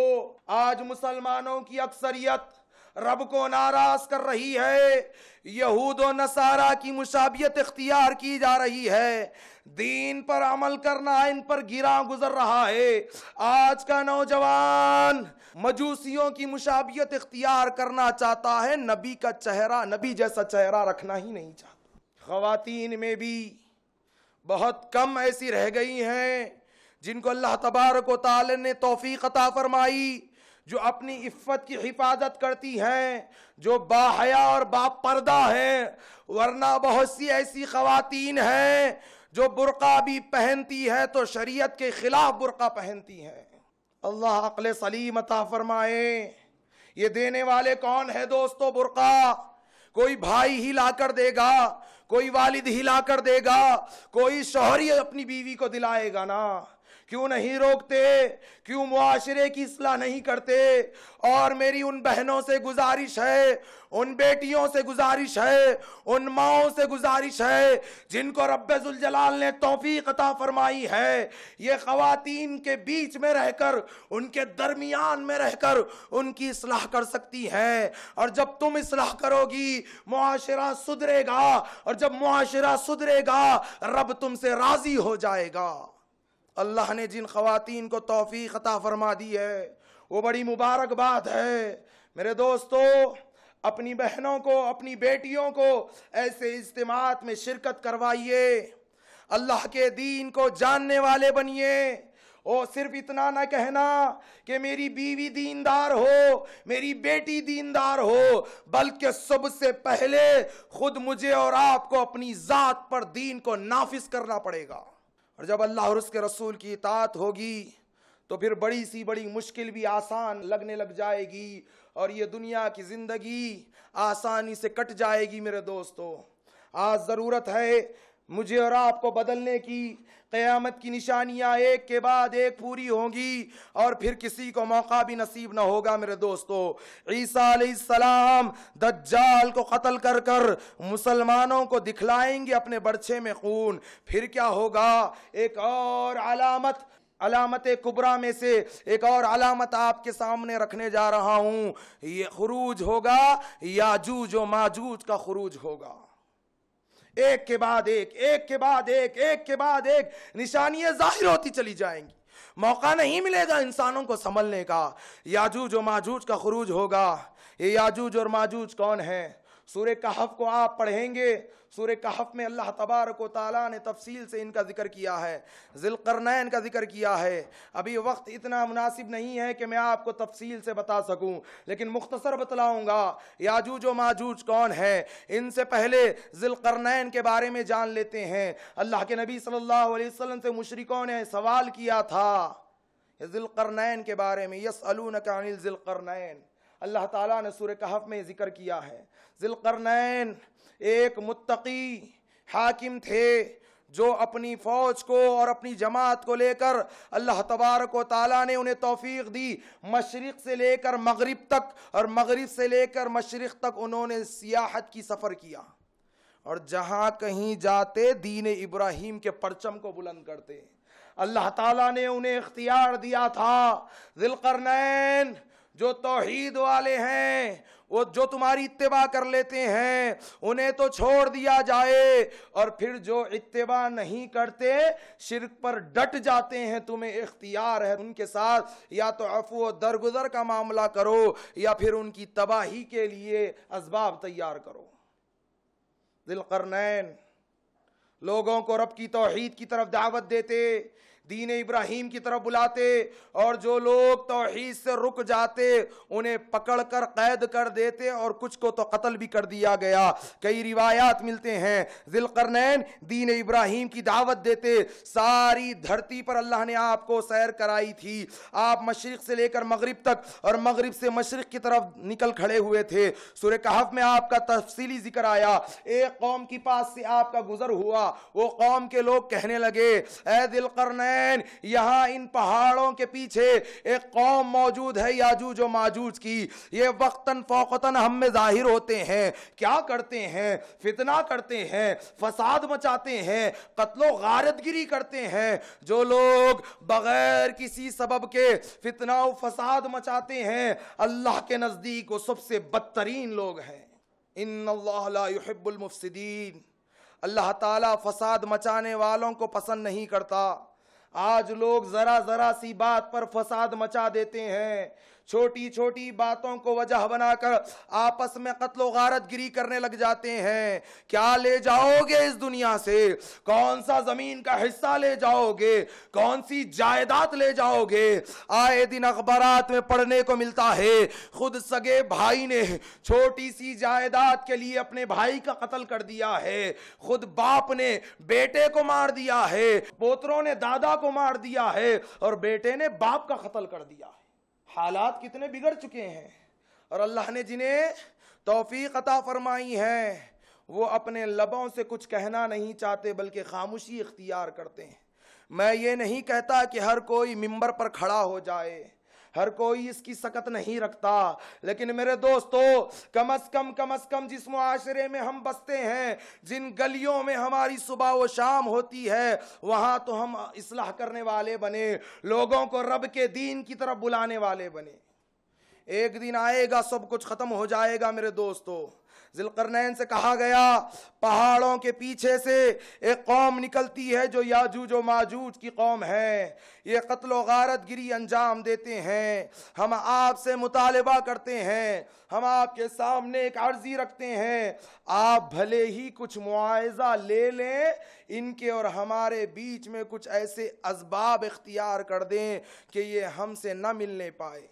आज मुसलमानों की अक्सरियत रब को नाराज कर रही है यहूद नसारा की मुशाबियत इख्तियार की जा रही है दीन पर अमल करना इन पर गिरा गुजर रहा है आज का नौजवान मजूसियों की मुशाबियत इख्तियार करना चाहता है नबी का चेहरा नबी जैसा चेहरा रखना ही नहीं चाहता खातन में भी बहुत कम ऐसी रह गई हैं जिनको अल्लाह तबारक ताल ने तोफ़ी अता फरमाई जो अपनी इफ़्फ़त की हिफाजत करती हैं जो बाहया और बापर्दा हैं वरना बहुत सी ऐसी ख़वातीन हैं जो बुरका भी पहनती है तो शरीयत के ख़िलाफ़ बुरका पहनती हैं अल्लाह अकल सलीम अता फरमाए ये देने वाले कौन है दोस्तों बुरका कोई भाई ही ला कर देगा कोई वालिद ही ला कर देगा कोई शोहरी अपनी बीवी को दिलाएगा ना क्यों नहीं रोकते क्यों मुआशरे की इसलाह नहीं करते और मेरी उन बहनों से गुजारिश है उन बेटियों से गुजारिश है उन माओ से गुजारिश है जिनको रबाल ने तोफ़ी अता फरमाई है ये ख़वातीन के बीच में रहकर उनके दरमियान में रहकर उनकी असलाह कर सकती है और जब तुम इसलाह करोगी मुआशरा सुधरेगा और जब मुआशरा सुधरेगा रब तुमसे राज़ी हो जाएगा अल्लाह ने जिन खातन को तोफ़ी ख़ता फरमा दी है वो बड़ी मुबारकबाद है मेरे दोस्तों अपनी बहनों को अपनी बेटियों को ऐसे इज्तमात में शिरकत करवाइए अल्लाह के दीन को जानने वाले बनिए ओ सिर्फ इतना ना कहना कि मेरी बीवी दीनदार हो मेरी बेटी दीनदार हो बल्कि सबसे पहले खुद मुझे और आपको अपनी ज़ात पर दीन को नाफिज करना पड़ेगा और जब अल्लाह और उसके रसूल की इतात होगी तो फिर बड़ी सी बड़ी मुश्किल भी आसान लगने लग जाएगी और ये दुनिया की ज़िंदगी आसानी से कट जाएगी मेरे दोस्तों आज ज़रूरत है मुझे और आपको बदलने की क़यामत की निशानियाँ एक के बाद एक पूरी होंगी और फिर किसी को मौका भी नसीब न होगा मेरे दोस्तों ईसीम दज्जाल को कत्ल कर कर मुसलमानों को दिखलाएंगे अपने बर्छे में खून फिर क्या होगा एक और अलामत अलामत कुबरा में से एक और अलामत आपके सामने रखने जा रहा हूँ ये खरूज होगा याजूज व माजूज का खरूज होगा एक के बाद एक एक के बाद एक एक के बाद एक निशानियां जाहिर होती चली जाएंगी मौका नहीं मिलेगा इंसानों को संभलने का याजूज और माजूज का खरूज होगा ये याजूज और माजूज कौन है सूर्य कहफ को आप पढ़ेंगे सूर्य कहफ में अल्लाह तबारक ताला ने तफसील से इनका जिक्र किया है जिलकरनैन का जिक्र किया है अभी वक्त इतना मुनासिब नहीं है कि मैं आपको तफसील से बता सकूं लेकिन मुख्तसर बतलाऊँगा याजूज व माजूज कौन है इनसे पहले जिलकरनैन के बारे में जान लेते हैं अल्लाह के नबी सल्ला वसलम से मुशरकों ने सवाल किया था जिलकरनैन के बारे में यस अलू का अनिल जिलकरनैन अल्लाह ताला ने सूर्य कहफ में जिक्र किया है जिलकरनैन एक मुत्तकी हाकिम थे जो अपनी फौज को और अपनी जमात को लेकर अल्लाह तबारक ताला ने उन्हें तोफ़ी दी मशरक़ से लेकर मगरब तक और मगरब से लेकर मशरक़ तक उन्होंने सियाहत की सफ़र किया और जहाँ कहीं जाते दीन इब्राहिम के परचम को बुलंद करते अल्लाह ताला ने उन्हें इख्तियार दिया था जिलकरनैन जो तोहीद वाले हैं वो जो तुम्हारी इतबा कर लेते हैं उन्हें तो छोड़ दिया जाए और फिर जो इतवा नहीं करते शिरक पर डट जाते हैं तुम्हें इख्तियार है उनके साथ या तो अफो दरगुजर का मामला करो या फिर उनकी तबाही के लिए इसबाब तैयार करो दिल करनैन लोगों को रब की तोहीद की तरफ दावत देते दीन इब्राहिम की तरफ बुलाते और जो लोग तोहहीद से रुक जाते उन्हें पकड़ कर कैद कर देते और कुछ को तो कत्ल भी कर दिया गया कई रिवायात मिलते हैं जिलकरनैन दीन इब्राहिम की दावत देते सारी धरती पर अल्लाह ने आपको सैर कराई थी आप मशरक़ से लेकर मगरब तक और मगरब से मशरक़ की तरफ निकल खड़े हुए थे सुर कहफ में आपका तफसली जिक्र आया एक कौम के पास से आपका गुजर हुआ वो कौम के लोग कहने लगे ए दिल हुसैन यहाँ इन पहाड़ों के पीछे एक कौम मौजूद है याजूज व माजूज की ये वक्तन फ़ौकता हम में ज़ाहिर होते हैं क्या करते हैं फितना करते हैं फसाद मचाते हैं कत्लो गारतगिरी करते हैं जो लोग बग़ैर किसी सबब के फितना व फसाद मचाते हैं अल्लाह के नज़दीक वो सबसे बदतरीन लोग हैं इन अल्लाहबुलमफसदीन अल्लाह ताला फसाद मचाने वालों को पसंद नहीं करता आज लोग जरा जरा सी बात पर फसाद मचा देते हैं छोटी छोटी बातों को वजह बनाकर आपस में कत्ल गारत गिरी करने लग जाते हैं क्या ले जाओगे इस दुनिया से कौन सा जमीन का हिस्सा ले जाओगे कौन सी जायदाद ले जाओगे आए दिन अखबार में पढ़ने को मिलता है खुद सगे भाई ने छोटी सी जायदाद के लिए अपने भाई का कत्ल कर दिया है खुद बाप ने बेटे को मार दिया है पोतरों ने दादा को मार दिया है और बेटे ने बाप का कत्ल कर दिया है हालात कितने बिगड़ चुके हैं और अल्लाह ने जिन्हें तोफ़ी अता फरमाई है वो अपने लबों से कुछ कहना नहीं चाहते बल्कि खामोशी इख्तियार करते हैं मैं ये नहीं कहता कि हर कोई मिंबर पर खड़ा हो जाए हर कोई इसकी सकत नहीं रखता लेकिन मेरे दोस्तों कम अज कम कम अज कम जिस मुआरे में हम बसते हैं जिन गलियों में हमारी सुबह व शाम होती है वहाँ तो हम इसलाह करने वाले बने लोगों को रब के दीन की तरफ बुलाने वाले बने एक दिन आएगा सब कुछ ख़त्म हो जाएगा मेरे दोस्तों जिलकरनैन से कहा गया पहाड़ों के पीछे से एक कौम निकलती है जो याजूज व माजूज की कौम है ये कत्ल गारत गिरी अंजाम देते हैं हम आपसे मुतालबा करते हैं हम आपके सामने एक अर्जी रखते हैं आप भले ही कुछ मुआवजा ले लें इनके और हमारे बीच में कुछ ऐसे इसबाब इख्तियार कर दें कि ये हमसे न मिलने पाए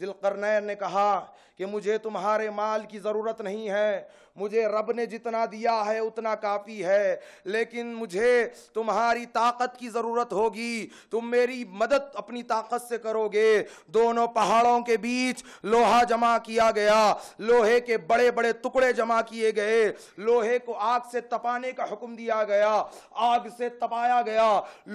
जिलकरनैन ने कहा कि मुझे तुम्हारे माल की ज़रूरत नहीं है मुझे रब ने जितना दिया है उतना काफ़ी है लेकिन मुझे तुम्हारी ताकत की ज़रूरत होगी तुम मेरी मदद अपनी ताकत से करोगे दोनों पहाड़ों के बीच लोहा जमा किया गया लोहे के बड़े बड़े टुकड़े जमा किए गए लोहे को आग से तपाने का हुक्म दिया गया आग से तपाया गया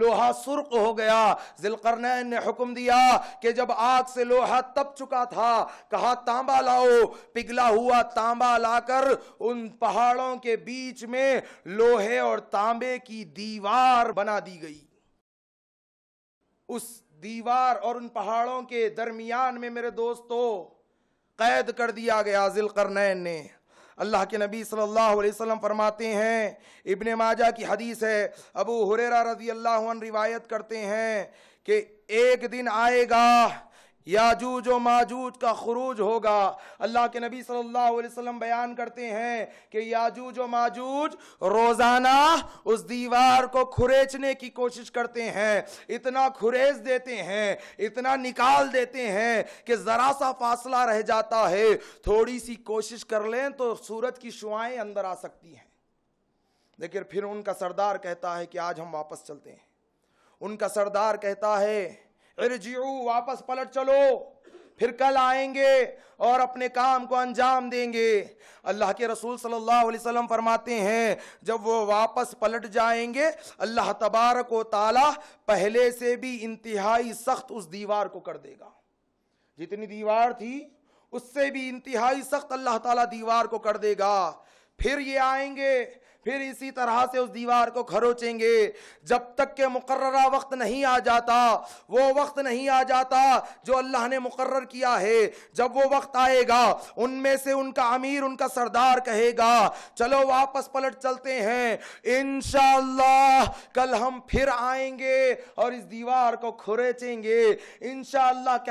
लोहा सुर्ख हो गया जिलकरनैन ने हुक्म दिया कि जब आग से लोहा तप चुका था कहा तांबा लाओ पिघला हुआ तांबा लाकर उन पहाड़ों के बीच में लोहे और तांबे की दीवार बना दी गई उस दीवार और उन पहाड़ों के दरमियान में मेरे दोस्तों कैद कर दिया गया करनैन ने अल्लाह के नबी सल्लल्लाहु अलैहि वसल्लम फरमाते हैं इब्ने माजा की हदीस है अबू हुरेरा रजी अल्लाह रिवायत करते हैं कि एक दिन आएगा याजूज व माजूज का खरूज होगा अल्लाह के नबी सल्लल्लाहु अलैहि वसल्लम बयान करते हैं कि याजूज व माजूज रोज़ाना उस दीवार को खुरेचने की कोशिश करते हैं इतना खुरेज देते हैं इतना निकाल देते हैं कि ज़रा सा फासला रह जाता है थोड़ी सी कोशिश कर लें तो सूरज की शुआएं अंदर आ सकती हैं लेकिन फिर उनका सरदार कहता है कि आज हम वापस चलते हैं उनका सरदार कहता है इरजियू वापस पलट चलो फिर कल आएंगे और अपने काम को अंजाम देंगे अल्लाह के रसूल सल्लल्लाहु अलैहि वसल्लम फरमाते हैं जब वो वापस पलट जाएंगे अल्लाह तबारक व ताला पहले से भी इंतहाई सख्त उस दीवार को कर देगा जितनी दीवार थी उससे भी इंतहाई सख्त अल्लाह ताला दीवार को कर देगा फिर ये आएंगे फिर इसी तरह से उस दीवार को खरोचेंगे जब तक के मुकर वक्त नहीं आ जाता वो वक्त नहीं आ जाता जो अल्लाह ने मुकर्र किया है जब वो वक्त आएगा उनमें से उनका अमीर उनका सरदार कहेगा चलो वापस पलट चलते हैं इन कल हम फिर आएंगे और इस दीवार को खुरेचेंगे इन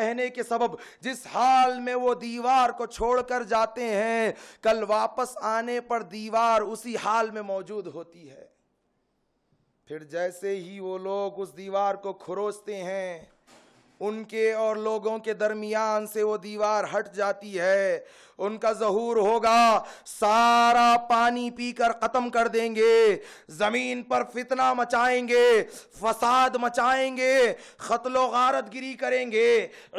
कहने के सबब जिस हाल में वो दीवार को छोड़कर जाते हैं कल वापस आने पर दीवार उसी हाल में में मौजूद होती है फिर जैसे ही वो लोग उस दीवार को खरोसते हैं उनके और लोगों के दरमियान से वो दीवार हट जाती है उनका जहूर होगा सारा पानी पीकर ख़त्म कर देंगे ज़मीन पर फितना मचाएंगे फसाद मचाएंगे खतलो गारतगिरी करेंगे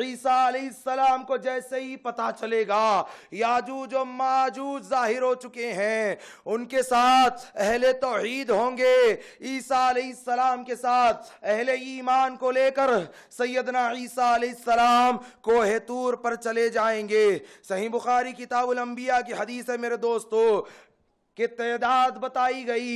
ईसा सलाम को जैसे ही पता चलेगा याजू जो माजू जाहिर हो चुके हैं उनके साथ अहले तोहीद होंगे ईसा सलाम के साथ अहले ईमान को लेकर सैदना ईसा सलाम हेतूर पर चले जाएंगे सही बुखारी किताबुल अंबिया की हदीस है मेरे दोस्तों कि तदाद बताई गई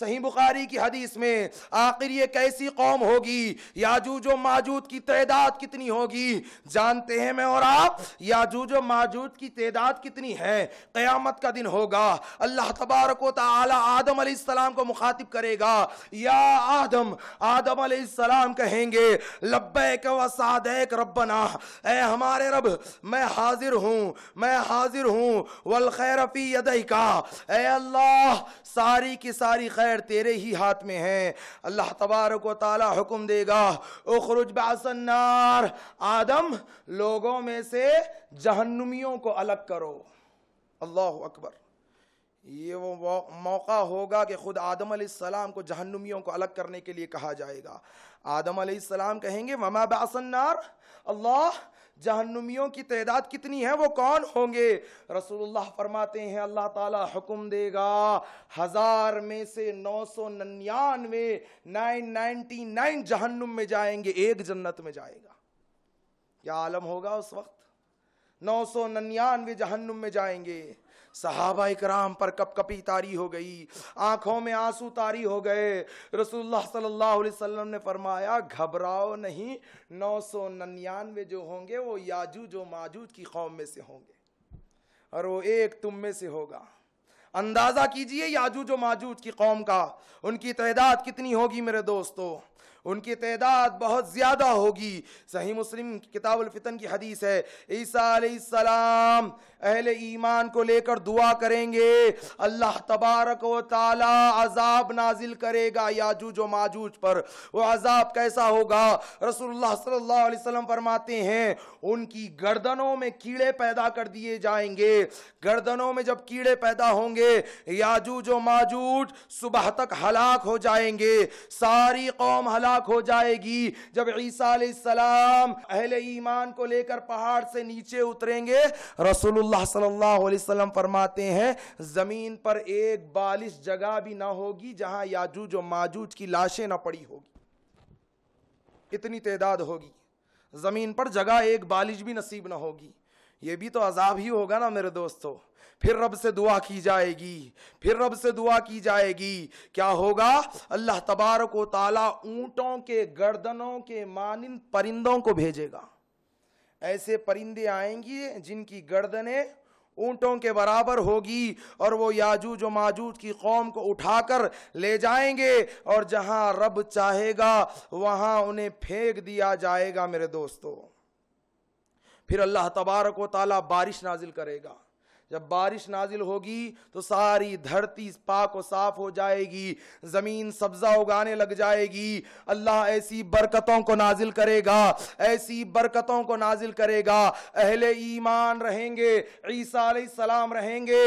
सही बुखारी की हदीस में आखिर ये कैसी कौम होगी याजूज व माजूद की तादाद कितनी होगी जानते हैं मैं और आप याजूज व माजूद की तादाद कितनी है क़यामत का दिन होगा अल्लाह तबारक ताली आदम सलाम को मुखातिब करेगा या आदम आदम सलाम कहेंगे लब्बैक व सादैक रब्बना ए हमारे रब मैं हाजिर हूँ मैं हाजिर हूँ वल खैरफ़ी यदई का ए अल्लाह सारी की सारी खैर तेरे ही हाथ में है अल्लाह तबार को ताला हुक्म देगा उखरुज बासन्नार आदम लोगों में से जहन्नुमियों को अलग करो अल्लाह अकबर ये वो मौका होगा कि ख़ुद आदम सलाम को जहन्नुमियों को अलग करने के लिए कहा जाएगा आदम सलाम कहेंगे ममा बासन्नार अल्लाह जहन्नुमियों की तादाद कितनी है वो कौन होंगे रसूलुल्लाह फरमाते हैं अल्लाह ताला हुक्म देगा हजार में से नौ सौ निन्यानवे नाइन नाइनटी नाइन जहन्नुम में जाएंगे एक जन्नत में जाएगा क्या आलम होगा उस वक्त नौ सौ निन्यानवे जहन्नुम में जाएंगे सहाबा कराम पर कपकपी तारी हो गई आंखों में आंसू तारी हो गए रसूलुल्लाह सल्लल्लाहु अलैहि वसल्लम ने फरमाया घबराओ नहीं नौ सौ निन्यानवे जो होंगे वो याजूज जो माजूज की कौम में से होंगे और वो एक तुम में से होगा अंदाज़ा कीजिए याजूज जो माजूज की कौम का उनकी तादाद कितनी होगी मेरे दोस्तों उनकी तदाद बहुत ज़्यादा होगी सही मुस्लिम किताबुलफ़ितन की हदीस है ईसा अहल ईमान को लेकर दुआ करेंगे अल्लाह तबारक व ताला अजाब नाजिल करेगा याजूज व माजूज पर वह अजाब कैसा होगा रसोल्ला सल्लल्लाहु अलैहि वसल्लम फरमाते हैं उनकी गर्दनों में कीड़े पैदा कर दिए जाएंगे गर्दनों में जब कीड़े पैदा होंगे याजूज व माजूज सुबह तक हलाक हो जाएंगे सारी कौम हलाक हलाक हो जाएगी जब ईसा सलाम अहले ईमान को लेकर पहाड़ से नीचे उतरेंगे रसूलुल्लाह सल्लल्लाहु अलैहि वसल्लम फरमाते हैं ज़मीन पर एक बालिश जगह भी ना होगी जहां याजूज और माजूज की लाशें ना पड़ी होगी इतनी तादाद होगी ज़मीन पर जगह एक बालिश भी नसीब ना होगी ये भी तो अजाब ही होगा ना मेरे दोस्तों फिर रब से दुआ की जाएगी फिर रब से दुआ की जाएगी क्या होगा अल्लाह तबार को ताला ऊंटों के गर्दनों के मानिंद परिंदों को भेजेगा ऐसे परिंदे आएंगे जिनकी गर्दनें ऊंटों के बराबर होगी और वो याजूज माजूद की कौम को उठाकर ले जाएंगे और जहाँ रब चाहेगा वहां उन्हें फेंक दिया जाएगा मेरे दोस्तों फिर अल्लाह तबारक व ताली बारिश नाजिल करेगा जब बारिश नाजिल होगी तो सारी धरती पाक और साफ हो जाएगी जमीन सब्जा उगाने लग जाएगी अल्लाह ऐसी बरकतों को नाजिल करेगा ऐसी बरकतों को नाजिल करेगा अहले ईमान रहेंगे ईसा सलाम रहेंगे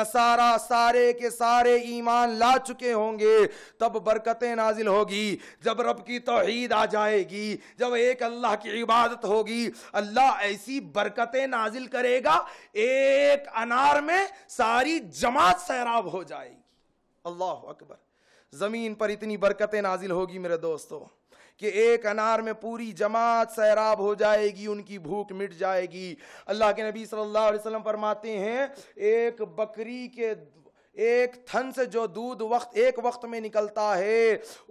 नसारा सारे के सारे ईमान ला चुके होंगे तब बरकतें नाजिल होगी जब रब की तोहीद आ जाएगी जब एक अल्लाह की इबादत होगी अल्लाह ऐसी बरकतें नाजिल करेगा एक अन अनार में सारी जमात सैराब हो जाएगी अल्लाह अकबर जमीन पर इतनी बरकतें नाजिल होगी मेरे दोस्तों कि एक अनार में पूरी जमात सैराब हो जाएगी उनकी भूख मिट जाएगी अल्लाह के नबी सल्लल्लाहु अलैहि वसल्लम फरमाते हैं एक बकरी के एक थन से जो दूध वक्त एक वक्त में निकलता है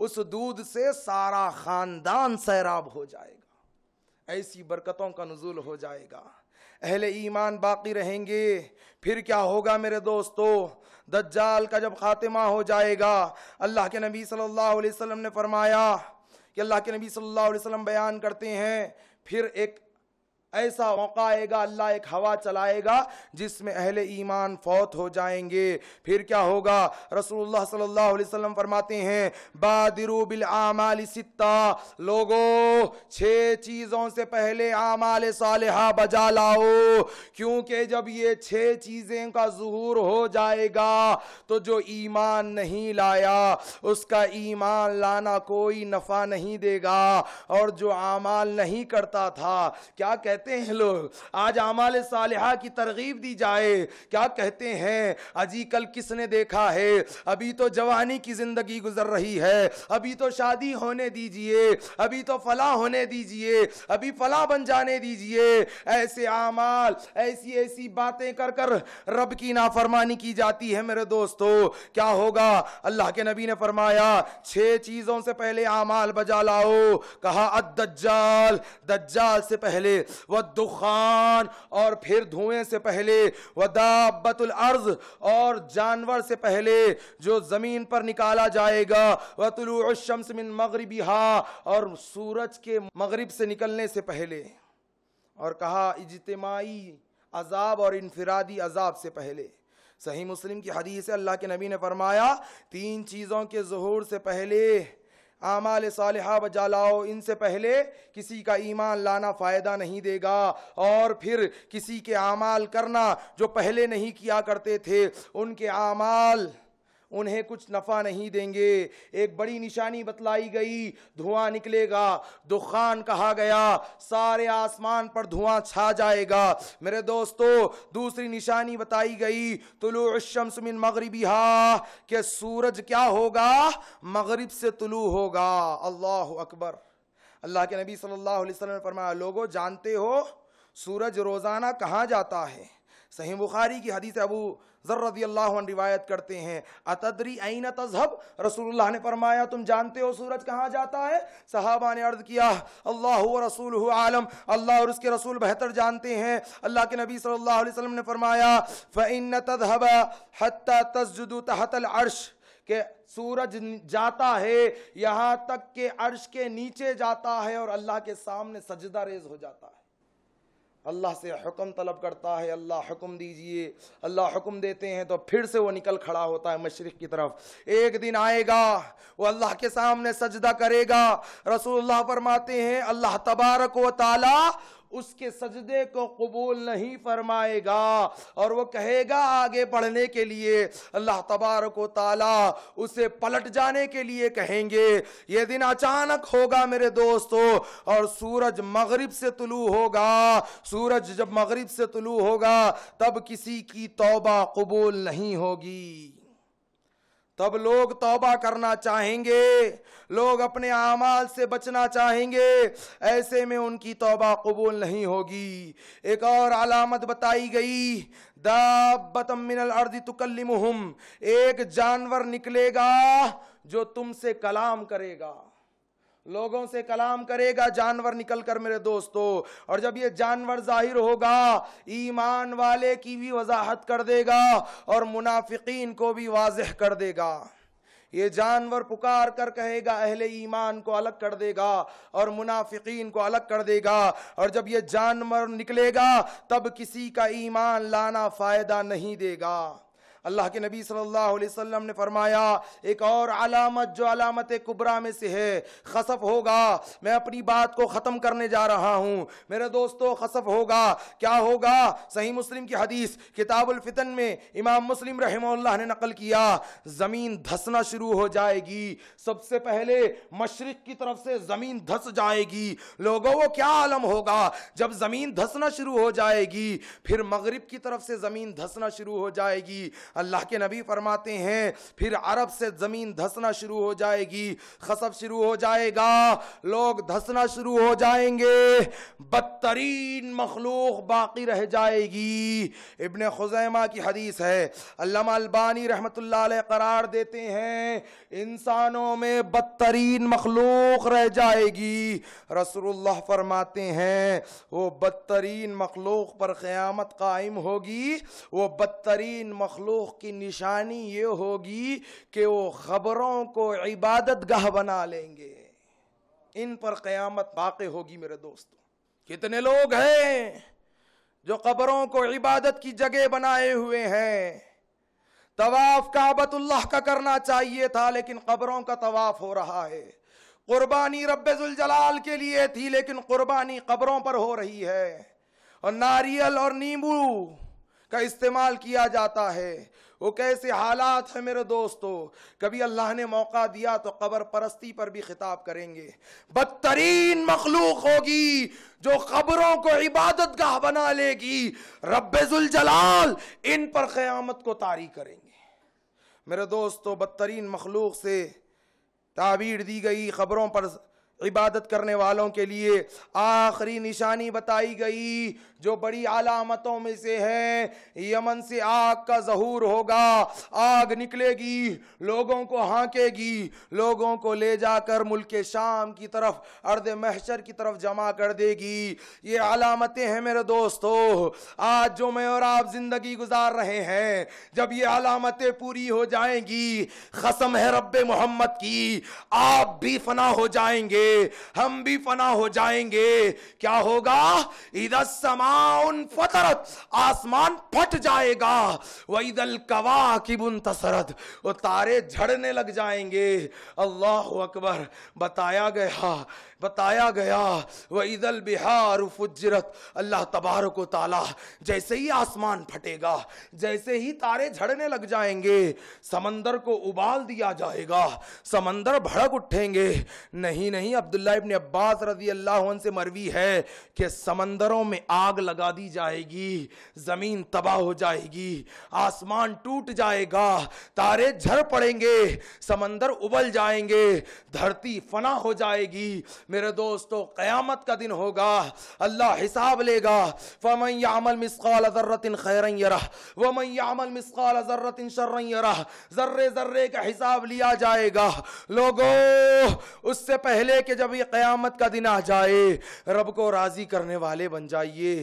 उस दूध से सारा खानदान सैराब हो जाएगा ऐसी बरकतों का नजूल हो जाएगा अहल ईमान बाकी रहेंगे फिर क्या होगा मेरे दोस्तों दज्जाल का जब खात्मा हो जाएगा अल्लाह के नबी सल्लल्लाहु अलैहि वसल्लम ने फरमाया कि अल्लाह के नबी सल्लल्लाहु अलैहि वसल्लम बयान करते हैं फिर एक ऐसा मौका आएगा अल्लाह एक हवा चलाएगा जिसमें अहले ईमान फौत हो जाएंगे फिर क्या होगा रसूलुल्लाह सल्लल्लाहु अलैहि वसल्लम फरमाते हैं बादिरु बिल आमाल सित्ता लोगो छह चीज़ों से पहले आमाल सालहा बजा लाओ क्योंकि जब ये छह चीज़ें का जहूर हो जाएगा तो जो ईमान नहीं लाया उसका ईमान लाना कोई नफ़ा नहीं देगा और जो आमाल नहीं करता था क्या कहते कहते हैं लोग आज आमाल सालहा की तरगीब दी जाए क्या कहते हैं अजी कल किसने देखा है अभी तो जवानी की ज़िंदगी गुजर रही है अभी तो शादी होने दीजिए अभी तो फला होने दीजिए अभी फला बन जाने दीजिए ऐसे आमाल ऐसी ऐसी बातें कर कर रब की नाफरमानी की जाती है मेरे दोस्तों क्या होगा अल्लाह के नबी ने फरमाया छह चीज़ों से पहले आमाल बजा लाओ कहा अद दज्जाल दज्जाल से पहले व दुखान और फिर धुएं से पहले व दाबतुल अर्ज और जानवर से पहले जो ज़मीन पर निकाला जाएगा व तुलशम्स मिन मगरबी और सूरज के मगरब से निकलने से पहले और कहा इजतमाही अजाब और इनफरादी अजाब से पहले सही मुस्लिम की हदीस अल्लाह के नबी ने फरमाया तीन चीज़ों के जहूर से पहले आमाल सालहा बजा लाओ इनसे पहले किसी का ईमान लाना फ़ायदा नहीं देगा और फिर किसी के आमाल करना जो पहले नहीं किया करते थे उनके आमाल उन्हें कुछ नफ़ा नहीं देंगे एक बड़ी निशानी बतलाई गई धुआं निकलेगा दुखान कहा गया सारे आसमान पर धुआं छा जाएगा मेरे दोस्तों दूसरी निशानी बताई गई तुलु मिन मगरबी हा के सूरज क्या होगा मगरब से तुलू होगा अल्लाह अकबर अल्लाह के नबी सल्लल्लाहु अलैहि वसल्लम ने फरमाया लोगों जानते हो सूरज रोज़ाना कहाँ जाता है सही बुखारी की हदीस अबू जर रजी अल्लाह रिवायत करते हैं अतदरी ऐन तजहब रसूलुल्लाह ने फरमाया तुम जानते हो सूरज कहाँ जाता है सहाबा ने अर्ज किया अल्लाह रसूल आलम अल्लाह और उसके रसूल बेहतर जानते हैं अल्लाह के नबी सल्लल्लाहु अलैहि वसल्लम ने फरमाया फ़ैन तजहब हत्ता तस्जुद तहतल अर्श के सूरज जाता है यहाँ तक के अर्श के नीचे जाता है और अल्लाह के सामने सजदा रेज हो जाता है अल्लाह से हुक्म तलब करता है अल्लाह हुक्म दीजिए अल्लाह हुक्म देते हैं तो फिर से वो निकल खड़ा होता है मशरक़ की तरफ एक दिन आएगा वो अल्लाह के सामने सजदा करेगा रसूलुल्लाह फरमाते हैं अल्लाह तबारक व ताला उसके सजदे को कबूल नहीं फरमाएगा और वो कहेगा आगे बढ़ने के लिए अल्लाह तबारक ताला उसे पलट जाने के लिए कहेंगे ये दिन अचानक होगा मेरे दोस्तों और सूरज मगरिब से तुलु होगा सूरज जब मगरिब से तुलू होगा तब किसी की तोबा कबूल नहीं होगी तब लोग तौबा करना चाहेंगे लोग अपने आमाल से बचना चाहेंगे ऐसे में उनकी तौबा कबूल नहीं होगी एक और अलामत बताई गई दाबतम मिनल अर्दी मुहम एक जानवर निकलेगा जो तुमसे कलाम करेगा लोगों से कलाम करेगा जानवर निकल कर मेरे दोस्तों और जब ये जानवर जाहिर होगा ईमान वाले की भी वजाहत कर देगा और मुनाफिकीन को भी वाजह कर देगा ये जानवर पुकार कर कहेगा अहले ईमान को अलग कर देगा और मुनाफिकीन को अलग कर देगा और जब ये जानवर निकलेगा तब किसी का ईमान लाना फ़ायदा नहीं देगा अल्लाह के नबी सल्लल्लाहु अलैहि वसल्लम ने फरमाया एक और अलामत जो अलामत कुबरा में से है खसफ होगा मैं अपनी बात को ख़त्म करने जा रहा हूँ मेरे दोस्तों खसफ होगा क्या होगा सही मुस्लिम की हदीस किताबुलफ़ितन में इमाम मुस्लिम रहमल्ला ने नकल किया ज़मीन धसना शुरू हो जाएगी सबसे पहले मशरक़ की तरफ से ज़मीन धस जाएगी लोगों वो क्या आलम होगा जब ज़मीन धसना शुरू हो जाएगी फिर मगरब की तरफ से ज़मीन धसना शुरू हो जाएगी अल्लाह के नबी फरमाते हैं फिर अरब से ज़मीन धसना शुरू हो जाएगी खसब शुरू हो जाएगा लोग धसना शुरू हो जाएंगे बदतरीन मखलूक बाकी रह जाएगी इबन खुजैमा की हदीस है अल्लामा अल्बानी रहमत करार देते हैं इंसानों में बदतरीन मखलूक रह जाएगी रसूलुल्लाह फरमाते हैं वो बदतरीन मखलूक पर क़यामत कायम होगी वो बदतरीन मखलूक फरूख की निशानी ये होगी कि वो खबरों को इबादत गाह बना लेंगे इन पर क़यामत बाकी होगी मेरे दोस्तों कितने लोग हैं जो खबरों को इबादत की जगह बनाए हुए हैं तवाफ काबतुल्लाह का करना चाहिए था लेकिन खबरों का तवाफ हो रहा है कुर्बानी जलाल के लिए थी लेकिन कुर्बानी कब्रों पर हो रही है और नारियल और नींबू का इस्तेमाल किया जाता है वो कैसे हालात हैं मेरे दोस्तों कभी अल्लाह ने मौका दिया तो कबर परस्ती पर भी खिताब करेंगे बदतरीन मखलूक होगी जो खबरों को इबादत गाह बना लेगी जलाल इन पर क़यामत को तारी करेंगे मेरे दोस्तों बदतरीन मखलूक से ताबीर दी गई खबरों पर इबादत करने वालों के लिए आखिरी निशानी बताई गई जो बड़ी अलामतों में से है यमन से आग का जहूर होगा आग निकलेगी लोगों को हाँकेगी लोगों को ले जाकर मुल्क शाम की तरफ अर्द महशर की तरफ जमा कर देगी ये अलामतें हैं मेरे दोस्तों आज जो मैं और आप ज़िंदगी गुजार रहे हैं जब ये अलामतें पूरी हो जाएंगी खसम है रब मोहम्मद की आप भी फना हो जाएंगे हम भी फना हो जाएंगे क्या होगा इधर समाउन फतरत आसमान फट जाएगा वही दल कवा की बुन तसरत वो तारे झड़ने लग जाएंगे अल्लाह अकबर बताया गया बताया गया वह ईदल बिहार फुजरत अल्लाह तबारक ताला जैसे ही आसमान फटेगा जैसे ही तारे झड़ने लग जाएंगे समंदर को उबाल दिया जाएगा समंदर भड़क उठेंगे नहीं नहीं अब्दुल्ला इबन अब्बास रजी अल्लाह से मरवी है कि समंदरों में आग लगा दी जाएगी ज़मीन तबाह हो जाएगी आसमान टूट जाएगा तारे झड़ पड़ेंगे समंदर उबल जाएंगे धरती फना हो जाएगी मेरे दोस्तों क़यामत का दिन होगा अल्लाह हिसाब लेगा फ़मन यामल मिसकाल ज़र्रतिन खैरन यरा वमन यामल मिसकाल ज़र्रे ज़र्रे का हिसाब लिया जाएगा लोगों उससे पहले कि जब ये क़यामत का दिन आ जाए रब को राज़ी करने वाले बन जाइए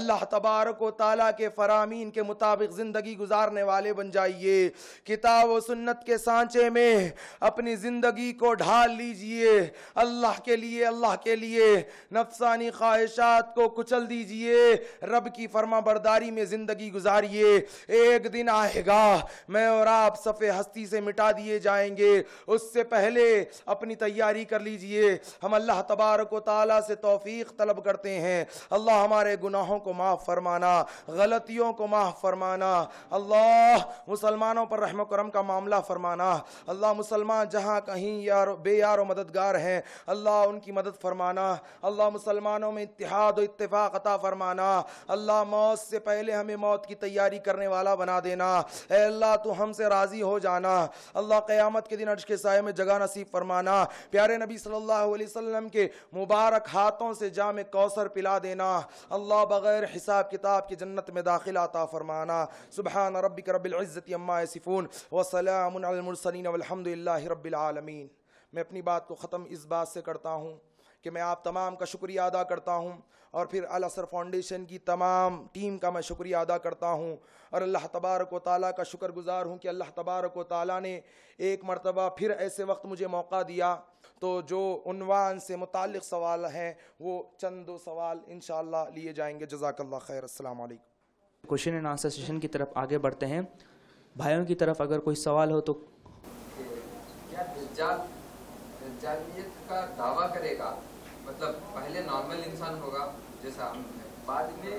अल्लाह तबारक को ताला के फरामीन के मुताबिक ज़िंदगी गुजारने वाले बन जाइए किताब व सुन्नत के सांचे में अपनी ज़िंदगी को ढाल लीजिए अल्लाह के लिए दीजिए अल्लाह के लिए नफसानी ख्वाहिशात को कुचल दीजिए रब की फर्मा बरदारी में ज़िंदगी गुजारिए एक दिन आएगा मैं और आप सफ़े हस्ती से मिटा दिए जाएंगे उससे पहले अपनी तैयारी कर लीजिए हम अल्लाह तबारक ताली से तोफ़ी तलब करते हैं अल्लाह हमारे गुनाहों को माफ़ फरमाना गलतियों को माफ़ फरमाना अल्लाह मुसलमानों पर रहम करम का मामला फरमाना अल्लाह मुसलमान जहाँ कहीं यार बेयार मददगार हैं अल्लाह उनकी की मदद फरमाना अल्लाह मुसलमानों में इतिहाद और इतफाक़ अता फरमाना अल्लाह मौत से पहले हमें मौत की तैयारी करने वाला बना देना अल्लाह तो हमसे राज़ी हो जाना अल्लाह क़यामत के दिन अर्श के साय में जगह नसीब फरमाना प्यारे नबी सल्लल्लाहु अलैहि वसल्लम के मुबारक हाथों से जाम कौसर पिला देना अल्लाह बग़ैर हिसाब किताब की जन्नत में दाखिल आता फरमाना सुबहान रबिक रबिल्ज़त अम्मा सिफ़ून वसलामसलिन अलहमदिल्ला रबालमीन मैं अपनी बात को ख़त्म इस बात से करता हूँ कि मैं आप तमाम का शुक्रिया अदा करता हूँ और फिर अल असर फाउंडेशन की तमाम टीम का मैं शुक्रिया अदा करता हूँ और अल्लाह तबारक व ताली का गुज़ार हूँ कि अल्लाह तबारक व ताली ने एक मरतबा फिर ऐसे वक्त मुझे मौका दिया तो जो उनवान से मुतक सवाल हैं वो चंद दो सवाल इन लिए जाएंगे जजाकल्ला खैर असल क्वेश्चन एंड आंसर सेशन की तरफ आगे बढ़ते हैं भाइयों की तरफ अगर कोई सवाल हो तो क्या इंसानियत का दावा करेगा मतलब पहले नॉर्मल इंसान होगा जैसा हम बाद में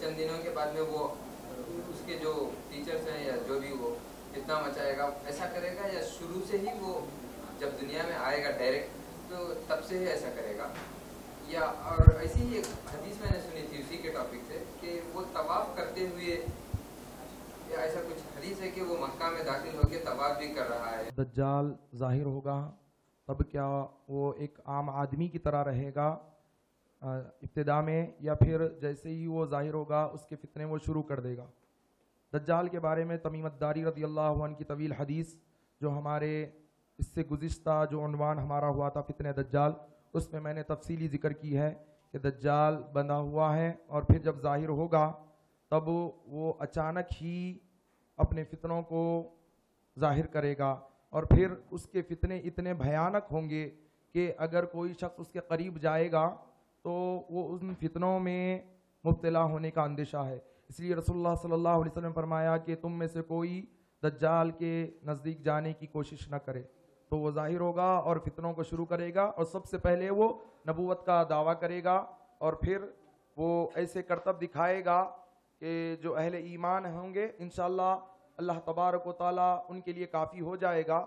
चंद दिनों के बाद में वो उसके जो टीचर्स हैं या जो भी वो कितना मचाएगा ऐसा करेगा या शुरू से ही वो जब दुनिया में आएगा डायरेक्ट तो तब से ही ऐसा करेगा या और ऐसी ही एक हदीस मैंने सुनी थी उसी के टॉपिक से कि वो तवाफ करते हुए या ऐसा कुछ हदीस है कि वो मक्का में दाखिल होकर तवाफ भी कर रहा है दज्जाल जाहिर होगा अब क्या वो एक आम आदमी की तरह रहेगा इब्तदा में या फिर जैसे ही वो ज़ाहिर होगा उसके फितने वो शुरू कर देगा दज्जाल के बारे में तमीमदारी रदी अल्लाह की तवील हदीस जो हमारे इससे गुज्त जो अनवान हमारा हुआ था फितने दज्जाल उसमें मैंने तफसीली ज़िक्र की है कि दज्जाल बना हुआ है और फिर जब ज़ाहिर होगा तब वो अचानक ही अपने फितनों को ज़ाहिर करेगा और फिर उसके फितने इतने भयानक होंगे कि अगर कोई शख्स उसके करीब जाएगा तो वो उन फितनों में मुबतला होने का अंदेशा है इसलिए रसोल्ला सल्ला वसम ने फरमाया कि तुम में से कोई दज्जाल के नज़दीक जाने की कोशिश न करे तो वो ज़ाहिर होगा और फितनों को शुरू करेगा और सबसे पहले वो नबूत का दावा करेगा और फिर वो ऐसे करतब दिखाएगा कि जो अहले ईमान होंगे इन अल्लाह तबारक ताली उनके लिए काफ़ी हो जाएगा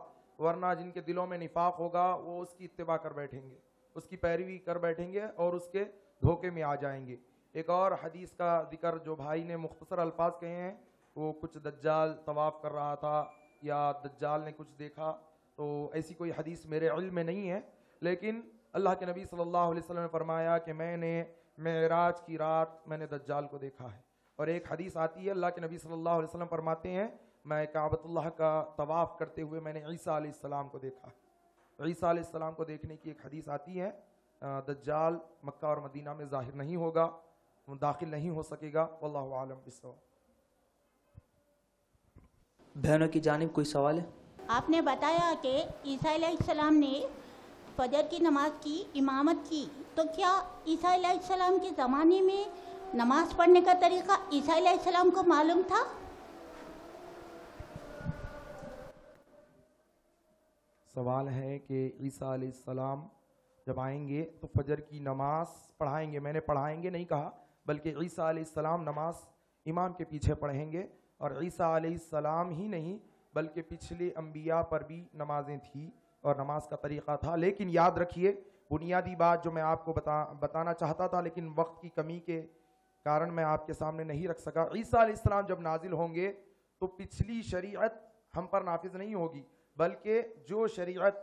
वरना जिनके दिलों में निफाक होगा वो उसकी इतबा कर बैठेंगे उसकी पैरवी कर बैठेंगे और उसके धोखे में आ जाएंगे एक और हदीस का जिक्र जो भाई ने मुख्तसर अल्फाज कहे हैं वो कुछ दज्जाल तवाफ़ कर रहा था या दज्जाल ने कुछ देखा तो ऐसी कोई हदीस मेरे इल में नहीं है लेकिन अल्लाह के नबी सल्लल्लाहु अलैहि वसल्लम ने फरमाया कि मैंने मेराज की रात मैंने दज्जाल को देखा है और एक हदीस आती है अल्लाह के नबी सल्लल्लाहु अलैहि वसल्लम फरमाते हैं मैं काबतुल्लाह का तवाफ़ करते हुए मैंने ईसा आसमाम को देखा ईसा आसमाम को देखने की एक हदीस आती है दज्जाल मक्का और मदीना में जाहिर नहीं होगा दाखिल नहीं हो सकेगा वल्लाह आलम बहनों की जानब कोई सवाल है आपने बताया कि ईसा सलाम ने फजर की नमाज की इमामत की तो क्या ईसा सलाम के ज़माने में नमाज पढ़ने का तरीका ईसा सलाम को मालूम था सवाल है कि ईसा सलाम जब आएंगे तो फजर की नमाज पढ़ाएंगे मैंने पढ़ाएंगे नहीं कहा बल्कि ईसा सलाम नमाज इमाम के पीछे पढ़ेंगे और ईसा सलाम ही नहीं बल्कि पिछले अम्बिया पर भी नमाजें थी और नमाज का तरीक़ा था लेकिन याद रखिए बुनियादी बात जो मैं आपको बता बताना चाहता था लेकिन वक्त की कमी के कारण मैं आपके सामने नहीं रख सका ईसा इस्लाम जब नाजिल होंगे तो पिछली शरीयत हम पर नाफिज नहीं होगी बल्कि जो शरीयत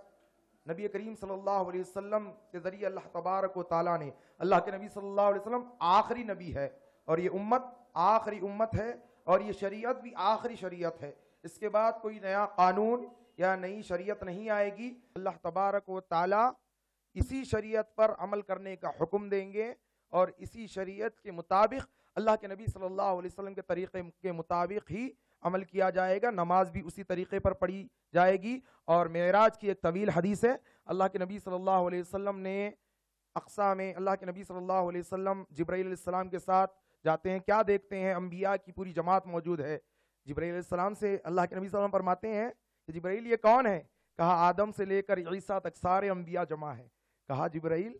नबी करीम सल्लल्लाहु अलैहि वसल्लम के ज़रिए अल्लाह तबारक ताला ने अल्लाह के नबी सल्लल्लाहु अलैहि वसल्लम आखिरी नबी है और ये उम्मत आखिरी उम्मत है और ये शरीयत भी आखिरी शरीयत है इसके बाद कोई नया कानून या नई शरीयत नहीं आएगी अल्लाह तबारक व ताला इसी शरीयत पर अमल करने का हुक्म देंगे और इसी शरीयत के मुताबिक अल्लाह के नबी सल्लल्लाहु अलैहि वसल्लम के तरीक़े के मुताबिक ही अमल किया जाएगा नमाज भी उसी तरीक़े पर पढ़ी जाएगी और मेराज की एक तवील हदीस है अल्लाह के नबी सल्लल्लाहु अलैहि वसल्लम ने अक्सा में अल्लाह के नबी सल्लल्लाहु अलैहि वसल्लम जब्राईसम के साथ जाते हैं क्या देखते हैं अम्बिया की पूरी जमात मौजूद है जब्राईसम से अल्लाह के नबी वसल्लम फरमाते हैं कि जब्राईल ये कौन है कहा आदम से लेकर ईसा तक सारे अम्बिया जमा हैं कहा जब्राईल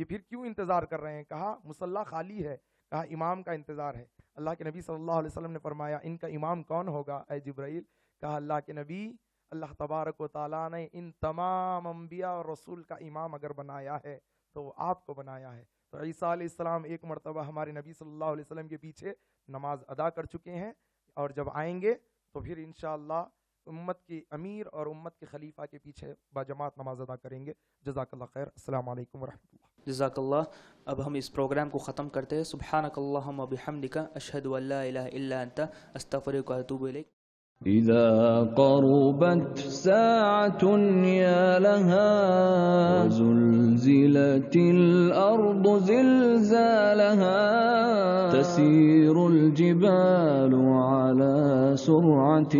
ये फिर क्यों इंतज़ार कर रहे हैं कहा मुसल्ला खाली है कहा इमाम का इंतज़ार है अल्लाह के नबी सल्लल्लाहु अलैहि वसल्लम ने फरमाया इनका इमाम कौन होगा ए जब्राइल कहा अल्लाह के नबी अल्लाह तबारक ताली ने इन तमाम अम्बिया और रसूल का इमाम अगर बनाया है तो वो आपको बनाया है तो ईसा आसमाम एक मरतबा हमारे नबी सल्लल्लाहु अलैहि वसल्लम के पीछे नमाज अदा कर चुके हैं और जब आएंगे तो फिर इन उम्मत की अमीर और उम्मत के खलीफा के पीछे बाजमात नमाज अदा करेंगे जजाकल्ला खैर असल वरहमल جزاك الله اب ہم اس پروگرام کو ختم کرتے ہیں سبحانك اللهم وبحمدك اشهد ان لا اله الا انت استغفرك واتوب اليك اذا قربت ساعه يا لها زلزلت الارض زلزالها تسير الجبال على سرعه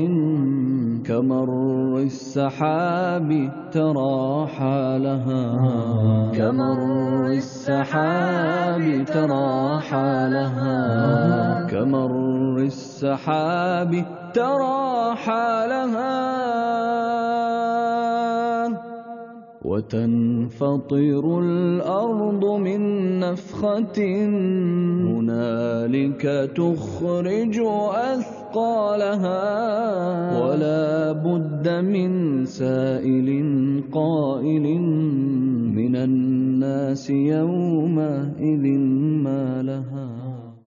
كمر السحاب ترى حالها كمر السحاب ترى حالها كمر السحاب ترى حالها وتنفطر الأرض من نفخة هنالك تخرج أثر قالها ولا بد من سائل قائل من الناس يومئذ ما له